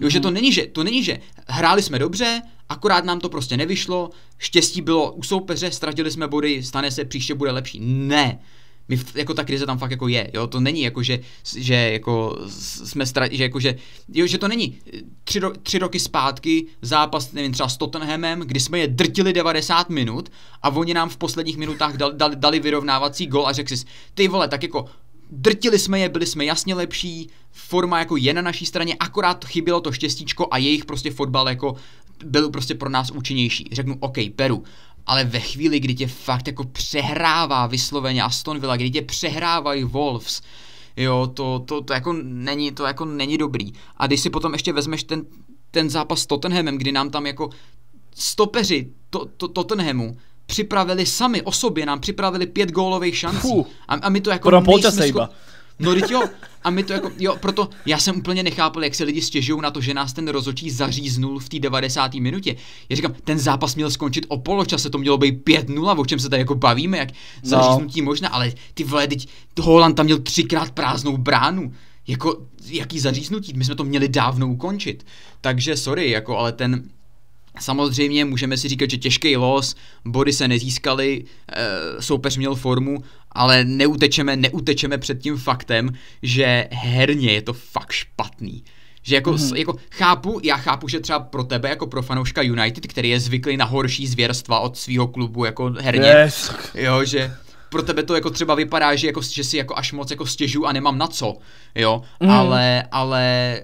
Jo, že to mhm. není, že, to není, že hráli jsme dobře, akorát nám to prostě nevyšlo, štěstí bylo u soupeře, ztratili jsme body, stane se, příště bude lepší. Ne my v, jako ta krize tam fakt jako je, jo, to není jako, že, že jako jsme ztratili, že jako, že, jo, že to není tři, ro, tři roky zpátky zápas, nevím, třeba s Tottenhamem, kdy jsme je drtili 90 minut a oni nám v posledních minutách dal, dal, dali vyrovnávací gol a řekl si, ty vole, tak jako drtili jsme je, byli jsme jasně lepší, forma jako je na naší straně, akorát chybělo to štěstíčko a jejich prostě fotbal jako byl prostě pro nás účinnější. Řeknu, OK, Peru ale ve chvíli, kdy tě fakt jako přehrává vysloveně Aston Villa, kdy tě přehrávají Wolves, jo, to, to, to, jako není, to jako není dobrý. A když si potom ještě vezmeš ten, ten zápas s Tottenhamem, kdy nám tam jako stopeři to, to, Tottenhamu připravili sami o sobě, nám připravili pět gólových šancí. Fuh, a, a my to jako nejsme schopni... No, teď jo, a my to jako, jo, proto já jsem úplně nechápal, jak se lidi stěžují na to, že nás ten rozočí zaříznul v té 90. minutě. Já říkám, ten zápas měl skončit o poločase, to mělo být 5-0, o čem se tady jako bavíme, jak no. zaříznutí možná, ale ty vole, teď Holand tam měl třikrát prázdnou bránu jako, jaký zaříznutí, my jsme to měli dávno ukončit. Takže sorry, jako, ale ten, Samozřejmě můžeme si říkat, že těžký los, body se nezískaly, eh, soupeř měl formu, ale neutečeme, neutečeme před tím faktem, že herně je to fakt špatný. Že jako, mm-hmm. jako chápu, já chápu, že třeba pro tebe jako pro fanouška United, který je zvyklý na horší zvěrstva od svého klubu jako herně, yes. jo, že pro tebe to jako třeba vypadá, že, jako, že si jako až moc jako stěžu a nemám na co, jo, mm. ale, ale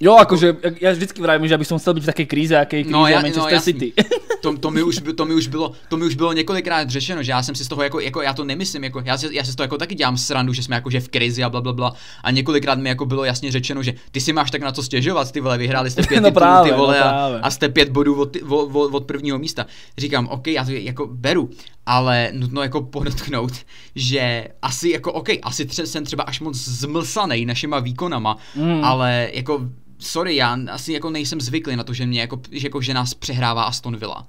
Jo, jakože, já vždycky vravím, že bych chtěl být v také krize, jaké je krize no, ja, no, Manchester no, City. to, to, mi už, to, mi už bylo, to mi už bylo několikrát řešeno, že já jsem si z toho jako, jako já to nemyslím, jako, já, si, já si z toho jako taky dělám srandu, že jsme jako že v krizi a bla, bla, bla. A několikrát mi jako bylo jasně řečeno, že ty si máš tak na co stěžovat, ty vole, vyhráli jste pět no titulů, právě, ty no vole, no a, a, jste pět bodů od, od, od, od, prvního místa. Říkám, OK, já to jako beru, ale nutno jako podotknout, že asi jako OK, asi tře- jsem třeba až moc zmlsanej našima výkonama, mm. ale jako sorry, já asi jako nejsem zvyklý na to, že mě jako, že, jako, že nás přehrává Aston Villa.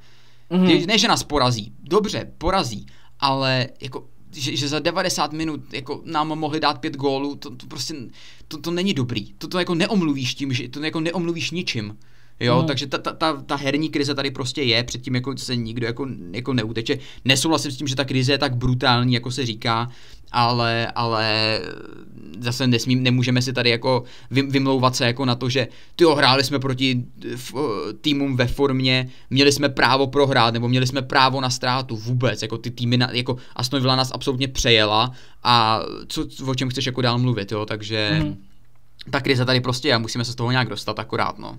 Mm. ne, že nás porazí, dobře, porazí, ale jako že, že za 90 minut jako nám mohli dát pět gólů, to, to prostě, to, to není dobrý. To, to jako neomluvíš tím, že to jako neomluvíš ničím. Jo, hmm. takže ta, ta, ta, ta, herní krize tady prostě je, předtím jako se nikdo jako, jako neuteče. Nesouhlasím s tím, že ta krize je tak brutální, jako se říká, ale, ale zase nesmím, nemůžeme si tady jako vymlouvat se jako na to, že ty hráli jsme proti týmům ve formě, měli jsme právo prohrát, nebo měli jsme právo na ztrátu vůbec, jako ty týmy, na, jako Aston Villa nás absolutně přejela a co, o čem chceš jako dál mluvit, jo, takže mm. ta krize tady prostě je a musíme se z toho nějak dostat akorát, no.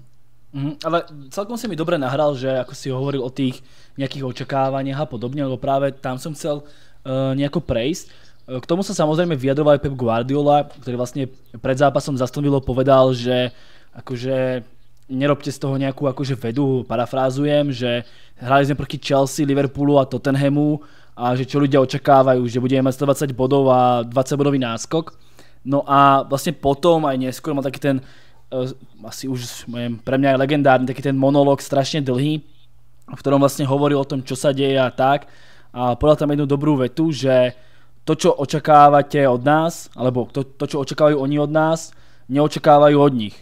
Mm, ale celkom si mi dobre nahral, že ako si hovoril o tých nejakých očakávaniach a podobne, lebo práve tam som chcel uh, nejako prejsť. E, k tomu sa samozrejme vyjadroval aj Pep Guardiola, ktorý vlastne pred zápasom zastavilo povedal, že akože nerobte z toho nejakú akože vedu, parafrázujem, že hrali sme proti Chelsea, Liverpoolu a Tottenhamu a že čo ľudia očakávajú, že budeme mať 120 bodov a 20 bodový náskok. No a vlastne potom aj neskôr mal taký ten Eh, asi už neviem, pre mňa je legendárny, taký ten monolog strašne dlhý, v ktorom vlastne hovoril o tom, čo sa deje a tak. A podal tam jednu dobrú vetu, že to, čo očakávate od nás, alebo to, to čo očakávajú oni od nás, neočakávajú od nich.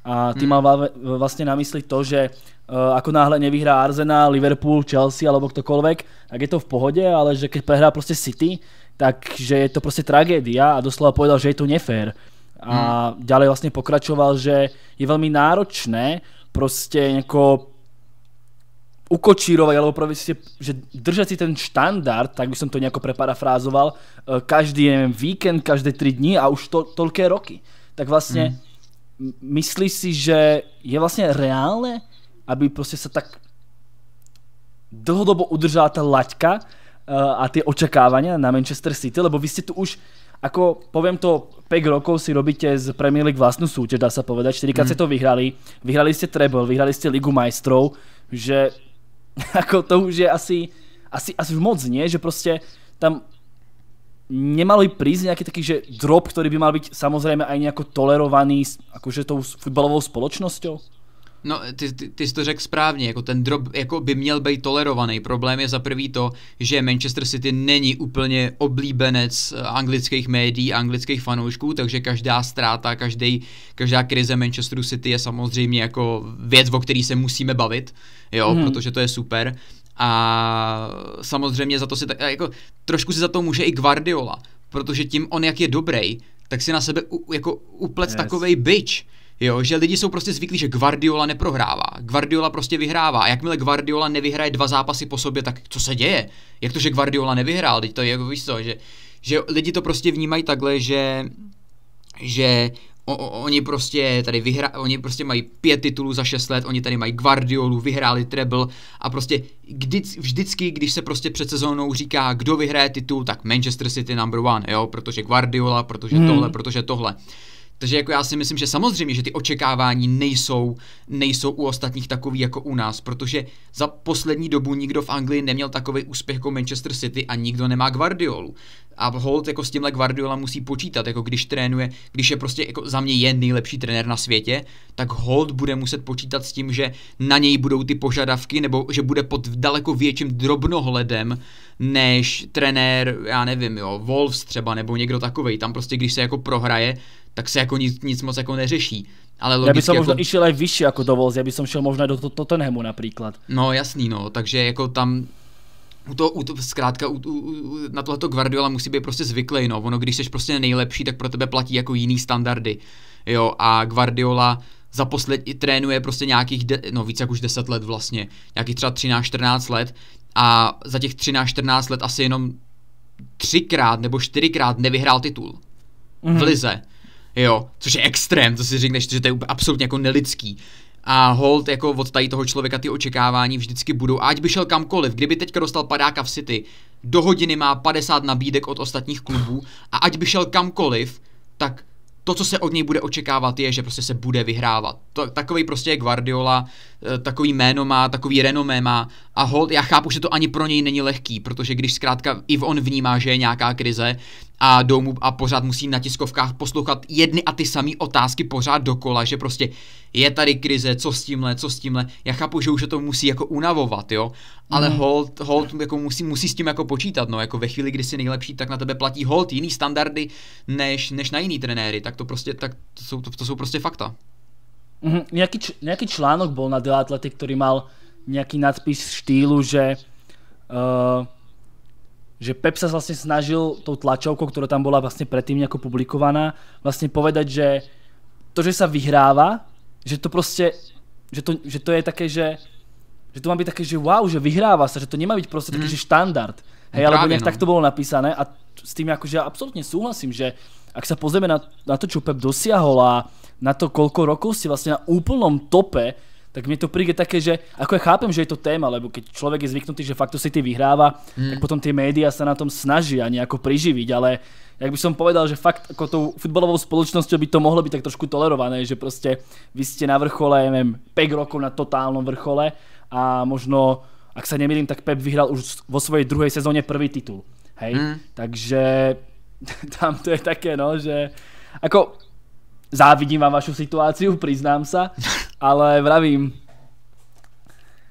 A tým hmm. mal vlastne na mysli to, že uh, ako náhle nevyhrá Arsenal, Liverpool, Chelsea alebo ktokoľvek, tak je to v pohode, ale že keď prehrá proste City, takže je to proste tragédia a doslova povedal, že je to nefér. A hmm. ďalej vlastne pokračoval, že je veľmi náročné proste nejako ukočírovať, alebo proste, že držať si ten štandard, tak by som to nejako preparafrázoval, e, každý, neviem, víkend, každé tri dní a už to, toľké roky. Tak vlastne, hmm. myslíš si, že je vlastne reálne, aby proste sa tak dlhodobo udržala tá laťka, Eh, a tie očakávania na Manchester City, lebo vy ste tu už ako poviem to, 5 rokov si robíte z Premier League vlastnú súťaž, dá sa povedať. 4 mm. ste to vyhrali, vyhrali ste treble, vyhrali ste Ligu majstrov, že ako to už je asi, asi, asi moc, nie? Že proste tam nemali prísť nejaký taký, že drop, ktorý by mal byť samozrejme aj nejako tolerovaný akože tou futbalovou spoločnosťou? No, ty, ty, ty jsi to řekl správně, jako ten drop jako by měl být tolerovaný. Problém je za prvý to, že Manchester City není úplně oblíbenec eh, anglických médií, anglických fanoušků, takže každá ztráta, každý, každá krize Manchesteru City je samozřejmě jako věc, o který se musíme bavit, jo, hmm. protože to je super. A samozřejmě za to si tak, jako, trošku si za to může i Guardiola, protože tím on, jak je dobrý, tak si na sebe u, jako uplet yes. takovej bitch Jo, že lidi jsou prostě zvyklí, že Guardiola neprohrává. Guardiola prostě vyhrává. A jakmile Guardiola nevyhraje dva zápasy po sobě, tak co se děje? Jak to, že Guardiola nevyhrál? Teď to je jako víš co, že, že lidi to prostě vnímají takhle, že že o, o, oni prostě tady vyhra, oni prostě mají pět titulů za šest let, oni tady mají Guardiolu, vyhráli treble a prostě kdy, vždycky, když se prostě před sezónou říká, kdo vyhraje titul, tak Manchester City number one, jo, protože Guardiola, protože hmm. tohle, protože tohle. Takže jako já si myslím, že samozřejmě, že ty očekávání nejsou, nejsou u ostatních takový jako u nás, protože za poslední dobu nikdo v Anglii neměl takový úspěch jako Manchester City a nikdo nemá Guardiolu. A Holt jako s tímhle Guardiola musí počítat, jako když trénuje, když je prostě jako za mě je nejlepší trenér na světě, tak Holt bude muset počítat s tím, že na něj budou ty požadavky, nebo že bude pod daleko větším drobnohledem než trenér, já nevím, jo, Wolves třeba, nebo někdo takovej. Tam prostě, když se jako prohraje, tak se jako nic, nic moc jako neřeší. Ale logicky, jako- jako Já bych som možno jako... išiel aj vyššie ako do Wolves, ja šel možná šiel do Tottenhamu například. No jasný, no, takže jako tam u to, u to, zkrátka u, u, u, na tohleto Guardiola musí být prostě zvyklý, no, ono když jsi prostě nejlepší, tak pro tebe platí jako jiný standardy, jo, a Guardiola za poslední trénuje prostě nějakých, de, no víc jak už 10 let vlastně, nějakých třeba 13-14 let a za těch 13-14 let asi jenom třikrát nebo čtyřikrát nevyhrál titul mm-hmm. v mhm. lize jo, což je extrém, to si řekneš, že to je úplně absolutně jako nelidský. A hold jako od tady toho člověka ty očekávání vždycky budou, ať by šel kamkoliv, kdyby teďka dostal padáka v City, do hodiny má 50 nabídek od ostatních klubů a ať by šel kamkoliv, tak to, co se od něj bude očekávat, je, že prostě se bude vyhrávat. To, takový prostě je Guardiola, Eh, takový jméno má, takový renomé má a hold, já chápu, že to ani pro něj není lehký, protože když zkrátka i on vnímá, že je nějaká krize a domů a pořád musí na tiskovkách poslouchat jedny a ty samé otázky pořád dokola, že prostě je tady krize, co s tímhle, co s tímhle, já chápu, že už to musí jako unavovat, jo, ale mm. hold, hold jako musí, musí s tím jako počítat, no, jako ve chvíli, kdy jsi nejlepší, tak na tebe platí hold jiný standardy než, než na jiný trenéry, tak to prostě, tak to jsou, to, to jsou prostě fakta. Mm-hmm. Nejaký, č- nejaký článok bol na The Athletic, ktorý mal nejaký nadpis štýlu, že uh, že Pep sa vlastne snažil tou tlačovkou, ktorá tam bola vlastne predtým nejako publikovaná, vlastne povedať, že to, že sa vyhráva, že to proste, že to, že to je také, že že to má byť také, že wow, že vyhráva sa, že to nemá byť proste mm. taký, mhm. že štandard. Hej, no, alebo nejak no. tak to bolo napísané a s tým akože ja absolútne súhlasím, že ak sa pozrieme na, na to, čo Pep dosiahol a na to, koľko rokov si vlastne na úplnom tope, tak mi to príde také, že ako ja chápem, že je to téma, lebo keď človek je zvyknutý, že Factor City vyhráva, mm. tak potom tie médiá sa na tom snažia nejako priživiť, ale jak by som povedal, že fakt ako tou futbalovou spoločnosťou by to mohlo byť tak trošku tolerované, že proste vy ste na vrchole, ja neviem, 5 rokov na totálnom vrchole a možno, ak sa nemýlim, tak Pep vyhral už vo svojej druhej sezóne prvý titul. Hej? Mm. Takže tam to je také, no, že ako závidím vám vašu situáciu, priznám sa, ale vravím,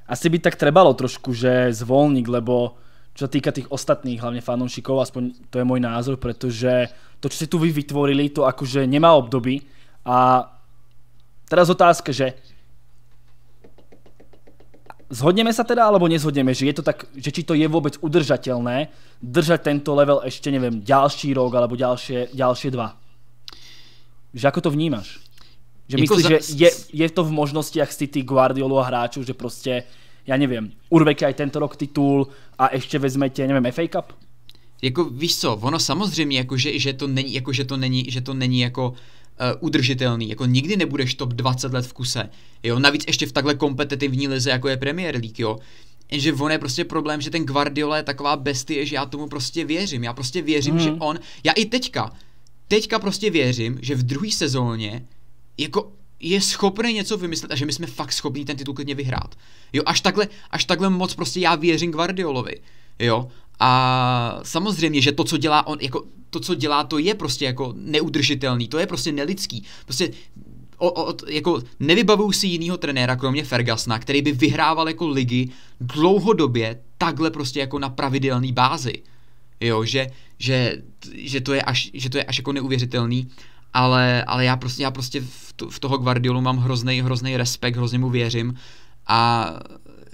asi by tak trebalo trošku, že zvolník, lebo čo sa týka tých ostatných, hlavne fanúšikov, aspoň to je môj názor, pretože to, čo si tu vy vytvorili, to akože nemá obdoby. A teraz otázka, že zhodneme sa teda, alebo nezhodneme, že je to tak, že či to je vôbec udržateľné držať tento level ešte, neviem, ďalší rok alebo ďalšie, ďalšie dva? Že ako to vnímaš? Že jako myslíš, za... že je, je to v možnostiach City, Guardiolu a hráčů, že prostě, já nevím, urveke aj tento rok titul a ještě vezmete, nevím, FA Cup? Jako víš co, ono samozřejmě, jako že, že, to není, jako že to není, že to není jako uh, udržitelný, jako nikdy nebudeš top 20 let v kuse, jo, navíc ještě v takhle kompetitivní lize, jako je Premier League, jo, že on je prostě problém, že ten Guardiola je taková bestie, že já tomu prostě věřím, já prostě věřím, mm. že mhm. on, já i teďka, teďka prostě věřím, že v druhé sezóně jako je schopný něco vymyslet a že my jsme fakt schopni ten titul klidně vyhrát. Jo, až takhle, až takhle moc prostě já věřím Guardiolovi. Jo, a samozřejmě, že to, co dělá on, jako to, co dělá, to je prostě jako neudržitelný, to je prostě nelidský. Prostě o, o, jako nevybavuju si jinýho trenéra, kromě Fergasna, který by vyhrával jako ligy dlouhodobě takhle prostě jako na pravidelné bázi. Jo, že že, že, to, je až, že to je až jako neuvěřitelný, ale, ale já prostě, já prostě v, to, v toho Guardiolu mám hrozný, hrozný respekt, hrozně mu věřím a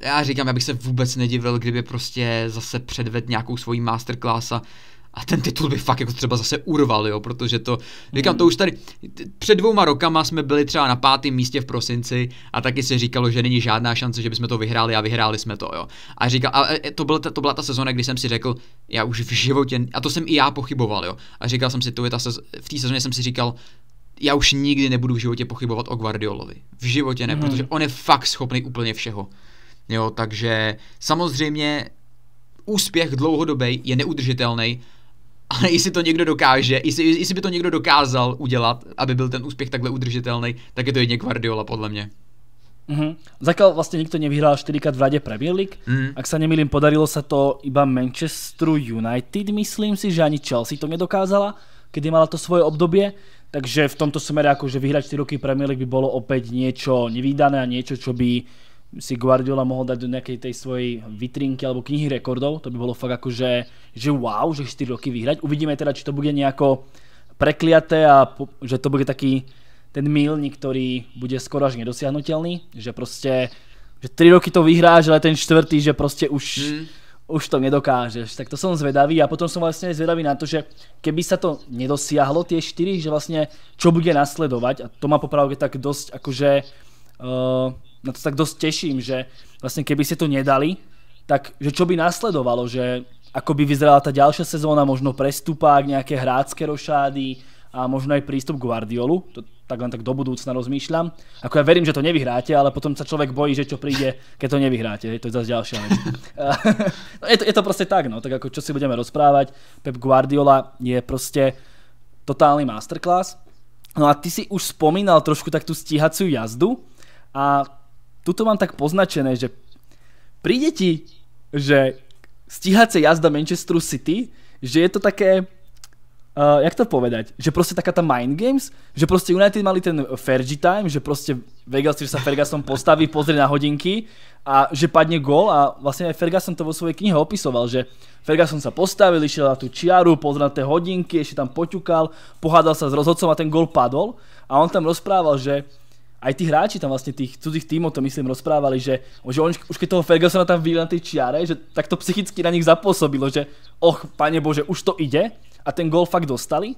já říkám, já bych se vůbec nedivil, kdyby prostě zase předvedl nějakou svoji masterclass a a ten titul by fakt jako třeba zase urval, jo, protože to, říkám, to už tady, před dvouma rokama jsme byli třeba na pátém místě v prosinci a taky se říkalo, že není žádná šance, že bychom to vyhráli a vyhráli jsme to, jo. A říkal, a e, to, byl, to byla ta sezóna, kdy jsem si řekl, já už v životě, a to jsem i já pochyboval, jo. A říkal jsem si, to je ta sez, v té sezóně jsem si říkal, já už nikdy nebudu v životě pochybovat o Guardiolovi. V životě ne, mm. protože on je fakt schopný úplně všeho. Jo, takže samozřejmě úspěch dlouhodobý je neudržitelný, ale jestli to někdo dokáže, jestli, jestli by to někdo dokázal udělat, aby byl ten úspěch takhle udržitelný, tak je to jedně Guardiola podle mě. Mm-hmm. Zatiaľ vlastně nikdo nevyhrál 4 v rade Premier League. Mm. Ak se nemýlím, podarilo se to iba Manchesteru United, myslím si, že ani Chelsea to nedokázala, kdy mala to svoje období. Takže v tomto smere že vyhrať 4 roky Premier League by bylo opět něco nevýdané a něco co by si Guardiola mohol dať do nejakej tej svojej vitrinky alebo knihy rekordov, to by bolo fakt ako, že wow, že 4 roky vyhrať. Uvidíme teda, či to bude nejako prekliaté a po, že to bude taký ten milník, ktorý bude skoro až nedosiahnutelný, že proste, že 3 roky to vyhráš, ale ten čtvrtý, že proste už, mm. už to nedokážeš. Tak to som zvedavý a potom som vlastne zvedavý na to, že keby sa to nedosiahlo tie 4, že vlastne čo bude nasledovať a to má popravke tak dosť akože uh, eh, na no to tak dosť teším, že vlastne keby ste to nedali, tak že čo by nasledovalo, že ako by vyzerala tá ďalšia sezóna, možno prestupák, nejaké hrácké rošády a možno aj prístup k Guardiolu, to tak len tak do budúcna rozmýšľam. Ako ja verím, že to nevyhráte, ale potom sa človek bojí, že čo príde, keď to nevyhráte. Hej, to je zase ďalšia vec. no, je, to, je to proste tak, no. Tak ako čo si budeme rozprávať, Pep Guardiola je proste totálny masterclass. No a ty si už spomínal trošku tak tú stíhaciu jazdu a tuto mám tak poznačené, že príde ti, že stíhace jazda Manchesteru City, že je to také Uh, jak to povedať, že prostě taká ta mind games, že prostě United mali ten Fergie time, že prostě si, že sa Ferguson postaví, pozrie na hodinky a že padne gol a vlastně Ferguson to vo svojej knihe opisoval, že Ferguson sa postavil, išiel na tu čiaru, pozrel na tie hodinky, ešte tam poťukal, pohádal sa s rozhodcom a ten gol padol a on tam rozprával, že aj tí hráči tam vlastne tých cudzích tímov to myslím rozprávali, že, že on, už keď toho Fergusona tam vyjeli na tej čiare, že tak to psychicky na nich zapôsobilo, že och, pane Bože, už to ide a ten gol fakt dostali.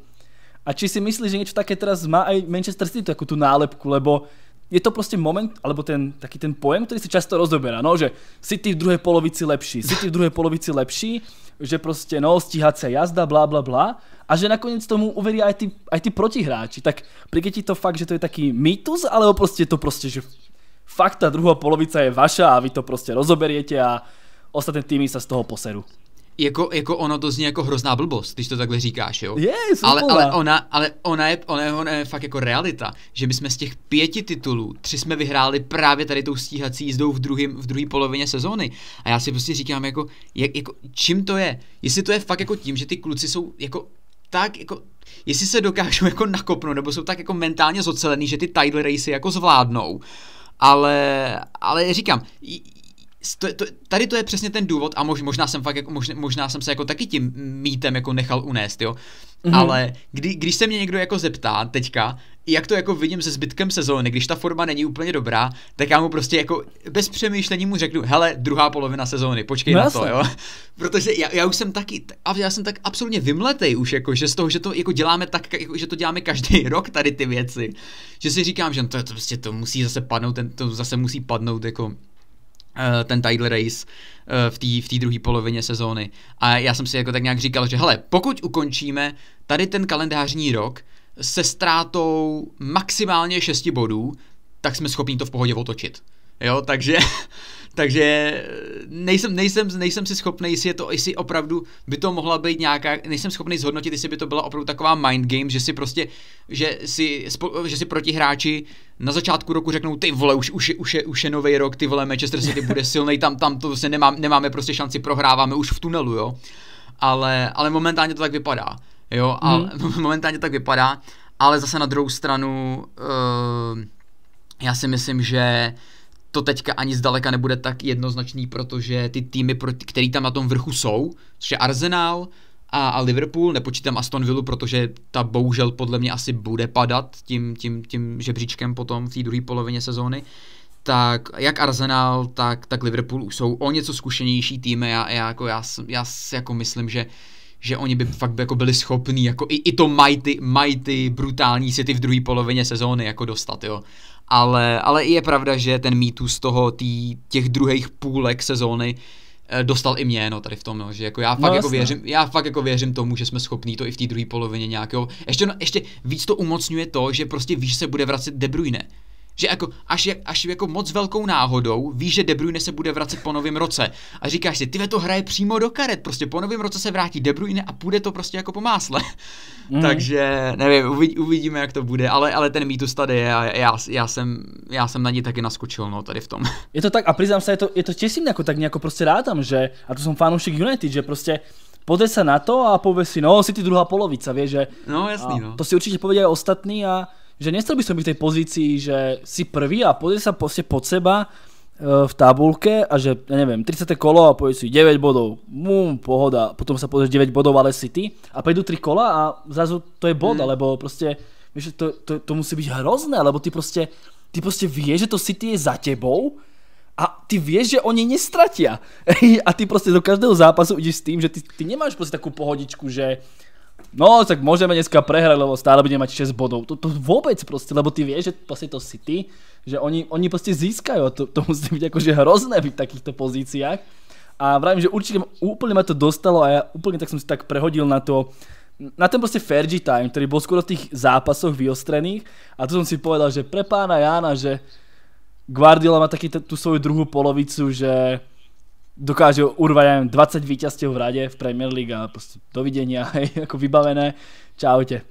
A či si myslíš, že niečo také teraz má aj Manchester City, takú tú nálepku, lebo je to prostě moment, alebo ten taký ten pojem, který se často rozoberá, no, že si ty v druhé polovici lepší, si ty v druhé polovici lepší, že prostě no, stíhacia jazda, blá, blá, blá, a že nakonec tomu uverí aj ty, aj ty protihráči, tak přijde ti to fakt, že to je taký mýtus, alebo prostě je to prostě, že fakt ta druhá polovica je vaša a vy to prostě rozoberiete a ostatné týmy sa z toho poseru jako, jako ono to zní jako hrozná blbost, když to takhle říkáš, jo? Je, ale, ale, ona, ale ona, je, ona, je, ona je fakt jako realita, že my jsme z těch pěti titulů, tři jsme vyhráli právě tady tou stíhací jízdou v druhém v druhý polovině sezóny. A já si prostě říkám, jako, jak, jako, čím to je? Jestli to je fakt jako tím, že ty kluci jsou jako tak jako jestli se dokážou jako nakopnout, nebo jsou tak jako mentálně zocelený, že ty title racy jako zvládnou, ale, ale říkám, to, to, tady to je přesně ten důvod a mož, možná jsem fakt, jako, mož, možná jsem se jako taky tím mítem jako nechal unést, jo. Mm-hmm. Ale kdy, když se mě někdo jako zeptá teďka, jak to jako vidím se zbytkem sezóny, když ta forma není úplně dobrá, tak já mu prostě jako bez přemýšlení mu řeknu, hele, druhá polovina sezóny, počkej no na jasný. to, jo. Protože já, já už jsem taky, a já jsem tak absolutně vymletej už jako, že z toho, že to jako děláme tak, jako, že to děláme každý rok tady ty věci, že si říkám, že to, to prostě to musí zase padnout, ten, to zase musí padnout jako Eh, ten title race eh, v té v druhé polovině sezóny. A já jsem si jako tak nějak říkal, že hele, pokud ukončíme tady ten kalendářní rok se ztrátou maximálně 6 bodů, tak jsme schopni to v pohodě otočit. Jo, takže Takže eh, nejsem, nejsem, nejsem si schopný, jestli je to, jestli opravdu by to mohla být nějaká, nejsem schopný zhodnotit, jestli by to byla opravdu taková mind game, že si prostě, že si, že si hráči na začátku roku řeknou, ty vole, už, už, už, je, už je nový rok, ty vole, Manchester City bude silný, tam, tam to vlastně prostě nemá, nemáme prostě šanci, prohráváme už v tunelu, jo. Ale, ale momentálně to tak vypadá, jo, a hmm. momentálně to tak vypadá, ale zase na druhou stranu, uh, já si myslím, že to teďka ani zdaleka nebude tak jednoznačný, protože ty týmy, které tam na tom vrchu jsou, což je Arsenal a, a Liverpool, nepočítám Aston Villa, protože ta bohužel podle mě asi bude padat tím, tím, tím žebříčkem potom v té druhé polovině sezóny, tak jak Arsenal, tak, tak Liverpool už jsou o něco zkušenější týmy. Já, já, jako, já, já si jako myslím, že že oni by fakt jako byli schopní jako i, i to mighty mighty ty brutální city v druhé polovině sezóny jako dostat, jo. Ale, ale je pravda, že ten mýtu z toho tý, těch druhých půlek sezóny eh, dostal i mě, no, tady v tom, no, že jako já fakt no, jako věřím, já fakt jako věřím tomu, že jsme schopní to i v té druhé polovině nějakého, ještě, no, ještě víc to umocňuje to, že prostě víš, se bude vracet De Bruyne, že jako, až, jak, až jako moc velkou náhodou víš, že De Bruyne se bude vracet po novém roce. A říkáš si, ty to hraje přímo do karet, prostě po novém roce se vrátí De Bruyne a půjde to prostě jako po másle. Mm. Takže nevím, uvidí, uvidíme, jak to bude, ale, ale ten mýtus tady je a já, já, jsem, já jsem na ní taky naskočil, no, tady v tom. Je to tak a přiznám se, je to, je to těsím jako tak nějak prostě tam že, a to jsem fanoušek United, že prostě pode se na to a pověz si, no, si ty druhá polovica, víš že... No, jasný, no. To si určitě povedia ostatní a že nestal by som byť v tej pozícii, že si prvý a pozrie sa proste pod seba e, v tabulke a že, ja neviem, 30. kolo a povieš si 9 bodov, mum, pohoda, potom sa pozrieš 9 bodov, ale si ty a prejdú 3 kola a zrazu to je bod, mm. alebo proste, vieš, to, to, to musí byť hrozné, lebo ty proste, ty proste vieš, že to City je za tebou a ty vieš, že oni nestratia. a ty proste do každého zápasu ideš s tým, že ty, ty nemáš proste takú pohodičku, že no tak môžeme dneska prehrať, lebo stále budeme mať 6 bodov. To, to vôbec proste, lebo ty vieš, že proste to si ty, že oni, oni proste získajú a to, to musí byť akože hrozné byť v takýchto pozíciách. A vravím, že určite úplne ma to dostalo a ja úplne tak som si tak prehodil na to, na ten proste Fergie time, ktorý bol skoro v tých zápasoch vyostrených a to som si povedal, že pre pána Jána, že Guardiola má taky tú svoju druhú polovicu, že dokážu urvať nevím, 20 vítězství v rade v Premier League a prostě dovidenia, hej, jako vybavené, čaute.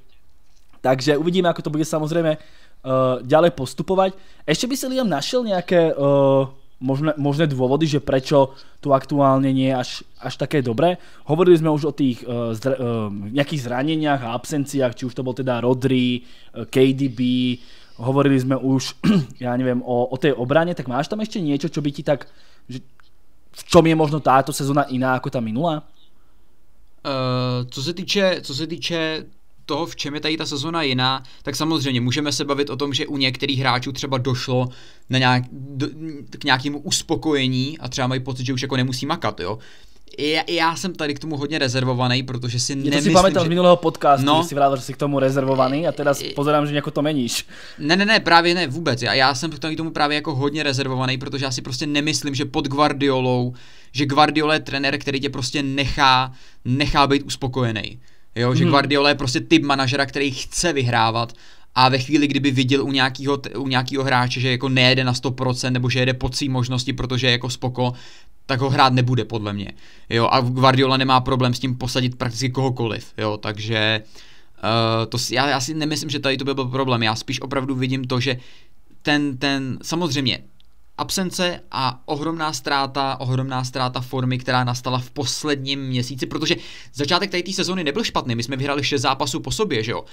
Takže uvidíme, ako to bude samozřejmě uh, eh, ďalej postupovat. Ještě by si Liam našel nějaké uh, možné, možné dôvody, že prečo tu aktuálne nie je až, až také dobré. Hovorili sme už o tých uh, zra, uh, nejakých zraneniach a absenciách, či už to bol teda Rodri, uh, KDB, hovorili sme už, ja neviem, o, o tej obrane, tak máš tam ešte niečo, čo by ti tak, že, v čom je možno táto sezóna iná ako ta minulá? Uh, co se týče, co se týče toho, v čem je tady ta sezona jiná, tak samozřejmě můžeme se bavit o tom, že u některých hráčů třeba došlo na nějak, do, k nějakému uspokojení a třeba mají pocit, že už jako nemusí makat, jo já, já jsem tady k tomu hodně rezervovaný, protože si Mě nemyslím, si pamatuju že... z minulého podcastu, no, si jsi že jsi k tomu rezervovaný a teda pozorám, že jako to meníš. Ne, ne, ne, právě ne, vůbec. Já, já jsem k tomu právě jako hodně rezervovaný, protože já si prostě nemyslím, že pod Guardiolou, že Guardiola je trenér, který tě prostě nechá, nechá být uspokojený. Jo, že hmm. Guardiola je prostě typ manažera, který chce vyhrávat a ve chvíli, kdyby viděl u nějakého, u nějakého hráče, že jako nejede na 100% nebo že jede pod svý možnosti, protože je jako spoko, tak ho hrát nebude podle mě. Jo, a Guardiola nemá problém s tím posadit prakticky kohokoliv, jo, takže uh, to si, já, já si nemyslím, že tady to by byl problém, já spíš opravdu vidím to, že ten, ten, samozřejmě, absence a ohromná ztráta, ohromná ztráta formy, která nastala v posledním měsíci, protože začátek tady té sezóny nebyl špatný, my jsme vyhrali 6 zápasů po sobě, že jo.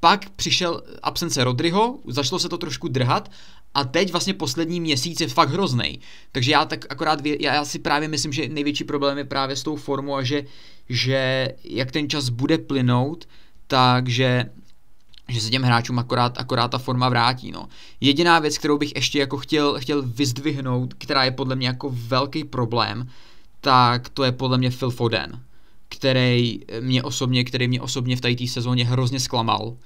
Pak přišel absence Rodryho, začalo se to trošku drhat a teď vlastně poslední měsíc je fakt hrozný. Takže já tak akorát, já, já si právě myslím, že největší problém je právě s tou formou a že, že jak ten čas bude plynout, takže že se těm hráčům akorát, akorát ta forma vrátí. No. Jediná věc, kterou bych ještě jako chtěl, chtěl vyzdvihnout, která je podle mě jako velký problém, tak to je podle mě Phil Foden, který mě osobně, který mě osobně v té sezóně hrozně zklamal,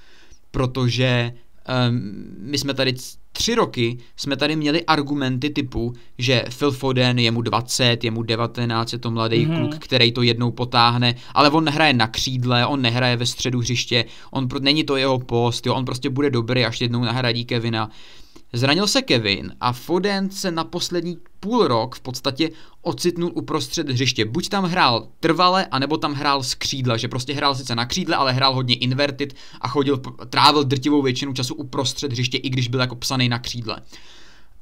protože um, my jsme tady tři roky jsme tady měli argumenty typu, že Phil Foden je mu 20, je mu 19, je to mladý mm-hmm. kluk, který to jednou potáhne, ale on hraje na křídle, on nehraje ve středu hřiště, on pro, není to jeho post, jo, on prostě bude dobrý, až jednou nahradí Kevina. Zranil se Kevin a Foden se na poslední půl rok v podstatě ocitnul uprostřed hřiště. Buď tam hrál trvale, anebo tam hrál z křídla, že prostě hrál sice na křídle, ale hrál hodně invertit a chodil, trávil drtivou většinu času uprostřed hřiště, i když byl jako psaný na křídle.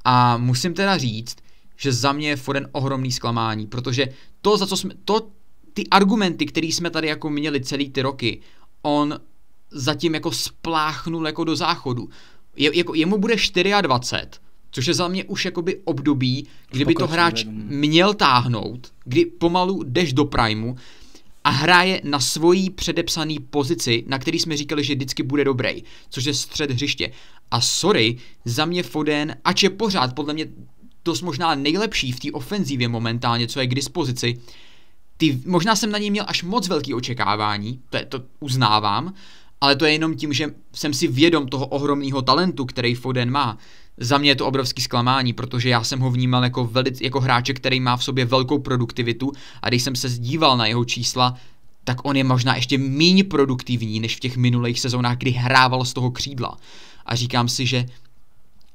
A musím teda říct, že za mě je Foden ohromný zklamání, protože to, za co jsme, to, ty argumenty, které jsme tady jako měli celý ty roky, on zatím jako spláchnul jako do záchodu je, jako, jemu bude 24, což je za mě už jakoby období, kdyby to hráč měl táhnout, kdy pomalu jdeš do primu a hraje na svojí předepsané pozici, na který jsme říkali, že vždycky bude dobrý, což je střed hřiště. A sorry, za mě Foden, ač je pořád podle mě to možná nejlepší v té ofenzívě momentálně, co je k dispozici, ty, možná jsem na něj měl až moc velký očekávání, to, to uznávám, ale to je jenom tím, že jsem si vědom toho ohromného talentu, který Foden má. Za mě je to obrovský zklamání, protože já jsem ho vnímal jako, velic, jako hráče, který má v sobě velkou produktivitu a když jsem se zdíval na jeho čísla, tak on je možná ještě méně produktivní než v těch minulých sezónách, kdy hrával z toho křídla. A říkám si, že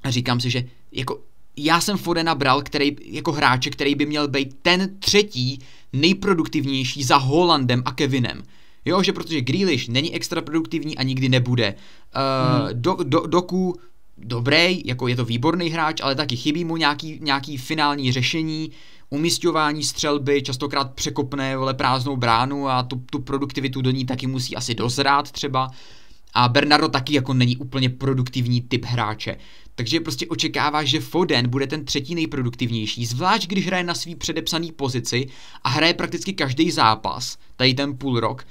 a říkám si, že jako já jsem Fodena bral který, jako hráče, který by měl být ten třetí nejproduktivnější za Holandem a Kevinem Jo, že protože Grealish není extra produktivní a nikdy nebude. Uh, hmm. do, do, doku dobrý, jako je to výborný hráč, ale taky chybí mu nějaký, nějaký finální řešení, umistování střelby, častokrát překopné vole prázdnou bránu a tu, tu produktivitu do ní taky musí asi dozrát třeba. A Bernardo taky jako není úplně produktivní typ hráče. Takže prostě očekává, že Foden bude ten třetí nejproduktivnější, zvlášť když hraje na svý předepsaný pozici a hraje prakticky každý zápas, tady ten půl rok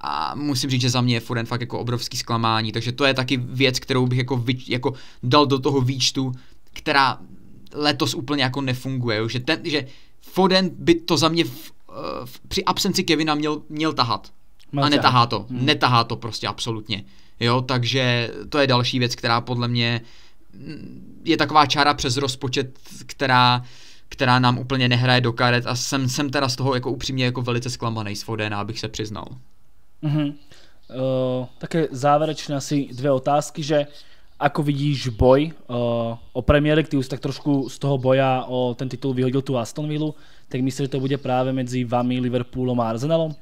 a musím říct, že za mě je Foden fakt jako obrovský zklamání, takže to je taky věc, kterou bych jako, vyč, jako dal do toho výčtu, která letos úplně jako nefunguje, že, ten, že Foden by to za mě v, eh, v, při absenci Kevina měl, měl tahat Malce. a netahá to, hmm. netahá to prostě absolutně, jo, takže to je další věc, která podle mě mm, je taková čára přes rozpočet, která která nám úplně nehraje do karet a jsem, jsem teda z toho jako upřímně jako velice zklamaný s Foden, abych se přiznal. Uh-huh. Uh, také záverečné asi dvě otázky, že ako vidíš boj uh, o premiéry, ty už tak trošku z toho boja o ten titul vyhodil tu Aston Villa, tak myslím, že to bude právě mezi vami, Liverpoolom a Arsenalom?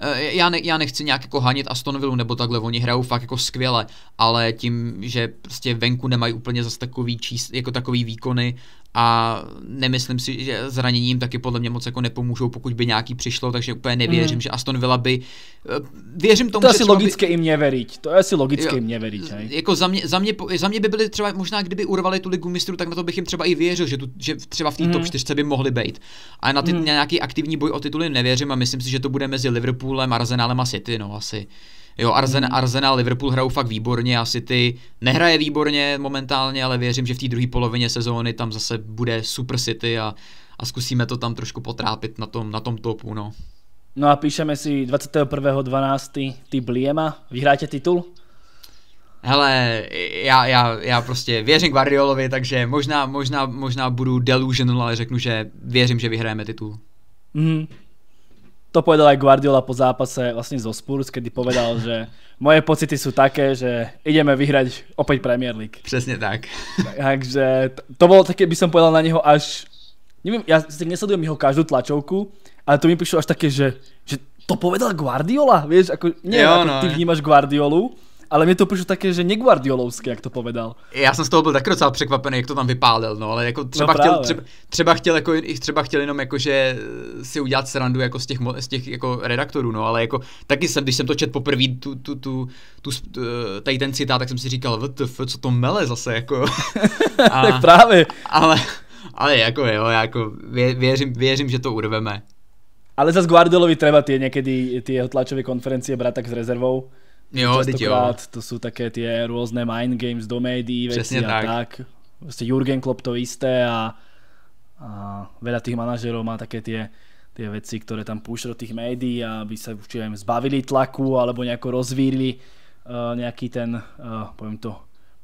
Eh, já, ne, já nechci nějak jako hanit Aston Villa nebo takhle, oni hrajou fakt jako skvěle, ale tím, že prostě venku nemají úplně zase takový, čís, jako takový výkony a nemyslím si, že zraněním taky podle mě moc jako nepomůžou, pokud by nějaký přišlo, takže úplně nevěřím, mm. že Aston Villa by... Eh, věřím tomu, to je asi logické by... im neveriť, to je asi logické jo, im neveriť, hej. Jako za mě, za, mě, za mě by byly třeba, možná kdyby urvali tu ligu mistrů, tak na to bych jim třeba i věřil, že, tu, že třeba v té mm. top 4 hmm. by mohli být. A na, ty, mm. nějaký aktivní boj o tituly nevěřím a myslím si, že to bude mezi Liverpoolem, Arsenalem a City, no asi. Jo, Arsenal, hmm. Arsenal Liverpool hrajou fakt výborně a City nehraje výborně momentálně, ale věřím, že v té druhé polovině sezóny tam zase bude Super City a, a zkusíme to tam trošku potrápit na tom, na tom topu, no. No a píšeme si 21.12. typ Liema. Vyhráte titul? Hele, já, já, já prostě věřím Guardiolovi, takže možná, možná, možná budu delusional, ale řeknu, že věřím, že vyhrajeme titul. Mm, to povedal aj Guardiola po zápase vlastne zo Spurs, kedy povedal, že moje pocity sú také, že ideme vyhrať opäť Premier League. Přesně tak. Takže to, bolo také, by som povedal na neho až, neviem, ja nesledujem jeho každú tlačovku, ale to mi prišlo až také, že, že to povedal Guardiola, vieš, ako, jo, ako no, ty vnímaš Guardiolu, ale mi to píšu také, že neguardiolovské, jak to povedal. Já jsem z toho byl tak docela překvapený, jak to tam vypálil, no, ale jako třeba, no chtěl, třeba, třeba, chtěl, jako, třeba chtěl jenom jako, že eh, si udělat srandu jako z těch, z těch jako redaktorů, no, ale jako taky jsem, když jsem to čet poprvé, tu, tu, tu, tu, eh, tady ten citát, tak jsem si říkal, vtf, co to mele zase, jako. A, právě. Ale, ale jako jo, jako vě, věřím, věřím, že to urveme. Ale zase Guardiolovi treba ty někdy ty jeho tlačové konferencie brát tak s rezervou. Jo, jo. to jsou také ty různé mind games do médií, věci a tak. a tak. Vlastně Jurgen Klopp to jisté a, a veda těch manažerů má také ty ty věci, které tam púšťa do těch médií, aby se určitě zbavili tlaku alebo nějak rozvírili uh, eh, nějaký ten, uh, povím to,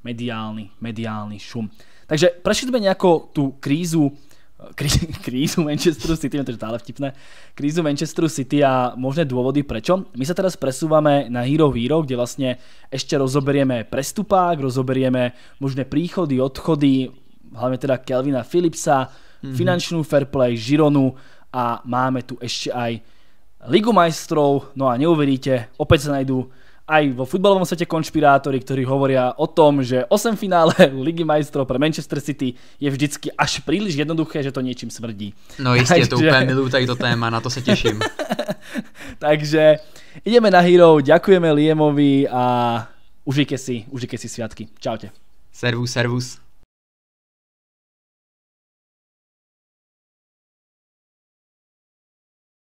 mediální mediální šum. Takže prešli jsme nějakou tu krízu krízu Manchesteru City, to je stále vtipné, krízu Manchesteru City a možné dôvody prečo. My sa teraz presúvame na Hero Hero, kde vlastne ešte rozoberieme prestupák, rozoberieme možné príchody, odchody, hlavne teda Kelvina Philipsa, mm-hmm. finančnú fair play, Žironu a máme tu ešte aj Ligu majstrov, no a neuveríte, opäť sa najdú aj vo futbalovom svete konšpirátori, ktorí hovoria o tom, že 8 finále Ligy majstrov pre Manchester City je vždycky až príliš jednoduché, že to niečím smrdí. No isté, to úplne milujú tady téma, na to se těším. Takže ideme na Hero, ďakujeme Liemovi a užijte si, užijte si sviatky. Čaute. Servus, servus.